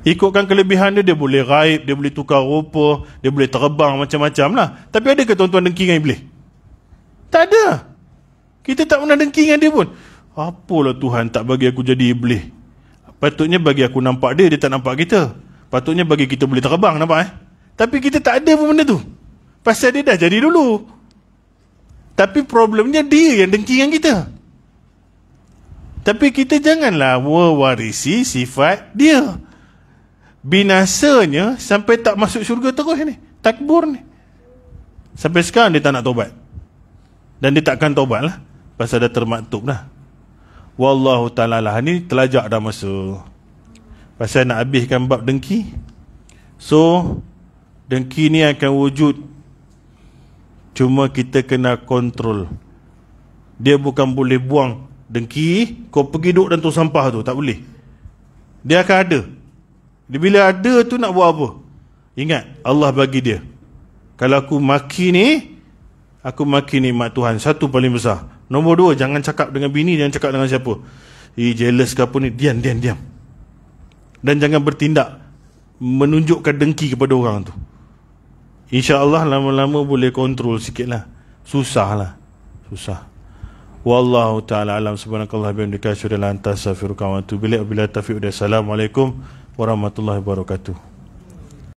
Ikutkan kelebihan dia, dia boleh raib, dia boleh tukar rupa, dia boleh terbang macam-macam lah. Tapi ada ke tuan-tuan dengki dengan Iblis? Tak ada. Kita tak pernah dengki dengan dia pun. Apalah Tuhan tak bagi aku jadi Iblis? Patutnya bagi aku nampak dia, dia tak nampak kita. Patutnya bagi kita boleh terbang, nampak eh? Tapi kita tak ada pun benda tu. Pasal dia dah jadi dulu. Tapi problemnya dia yang dengki dengan kita. Tapi kita janganlah warisi sifat dia binasanya sampai tak masuk syurga terus ni takbur ni sampai sekarang dia tak nak tobat dan dia takkan taubat lah pasal dah termaktub lah Wallahu ta'ala lah ni telajak dah masa pasal nak habiskan bab dengki so dengki ni akan wujud cuma kita kena kontrol dia bukan boleh buang dengki kau pergi duduk dan tu sampah tu tak boleh dia akan ada bila ada tu nak buat apa? Ingat, Allah bagi dia. Kalau aku maki ni, aku maki ni mak Tuhan. Satu paling besar. Nombor dua, jangan cakap dengan bini, jangan cakap dengan siapa. Eh, jealous ke apa ni? Diam, diam, diam. Dan jangan bertindak menunjukkan dengki kepada orang tu. Insya Allah lama-lama boleh kontrol sikit lah. Susah lah. Susah. Wallahu ta'ala alam subhanakallah bihamdika syurilah antasafirukawantu bilik bila tafiq udaya. Assalamualaikum. warahmatullahi wabarakatuh.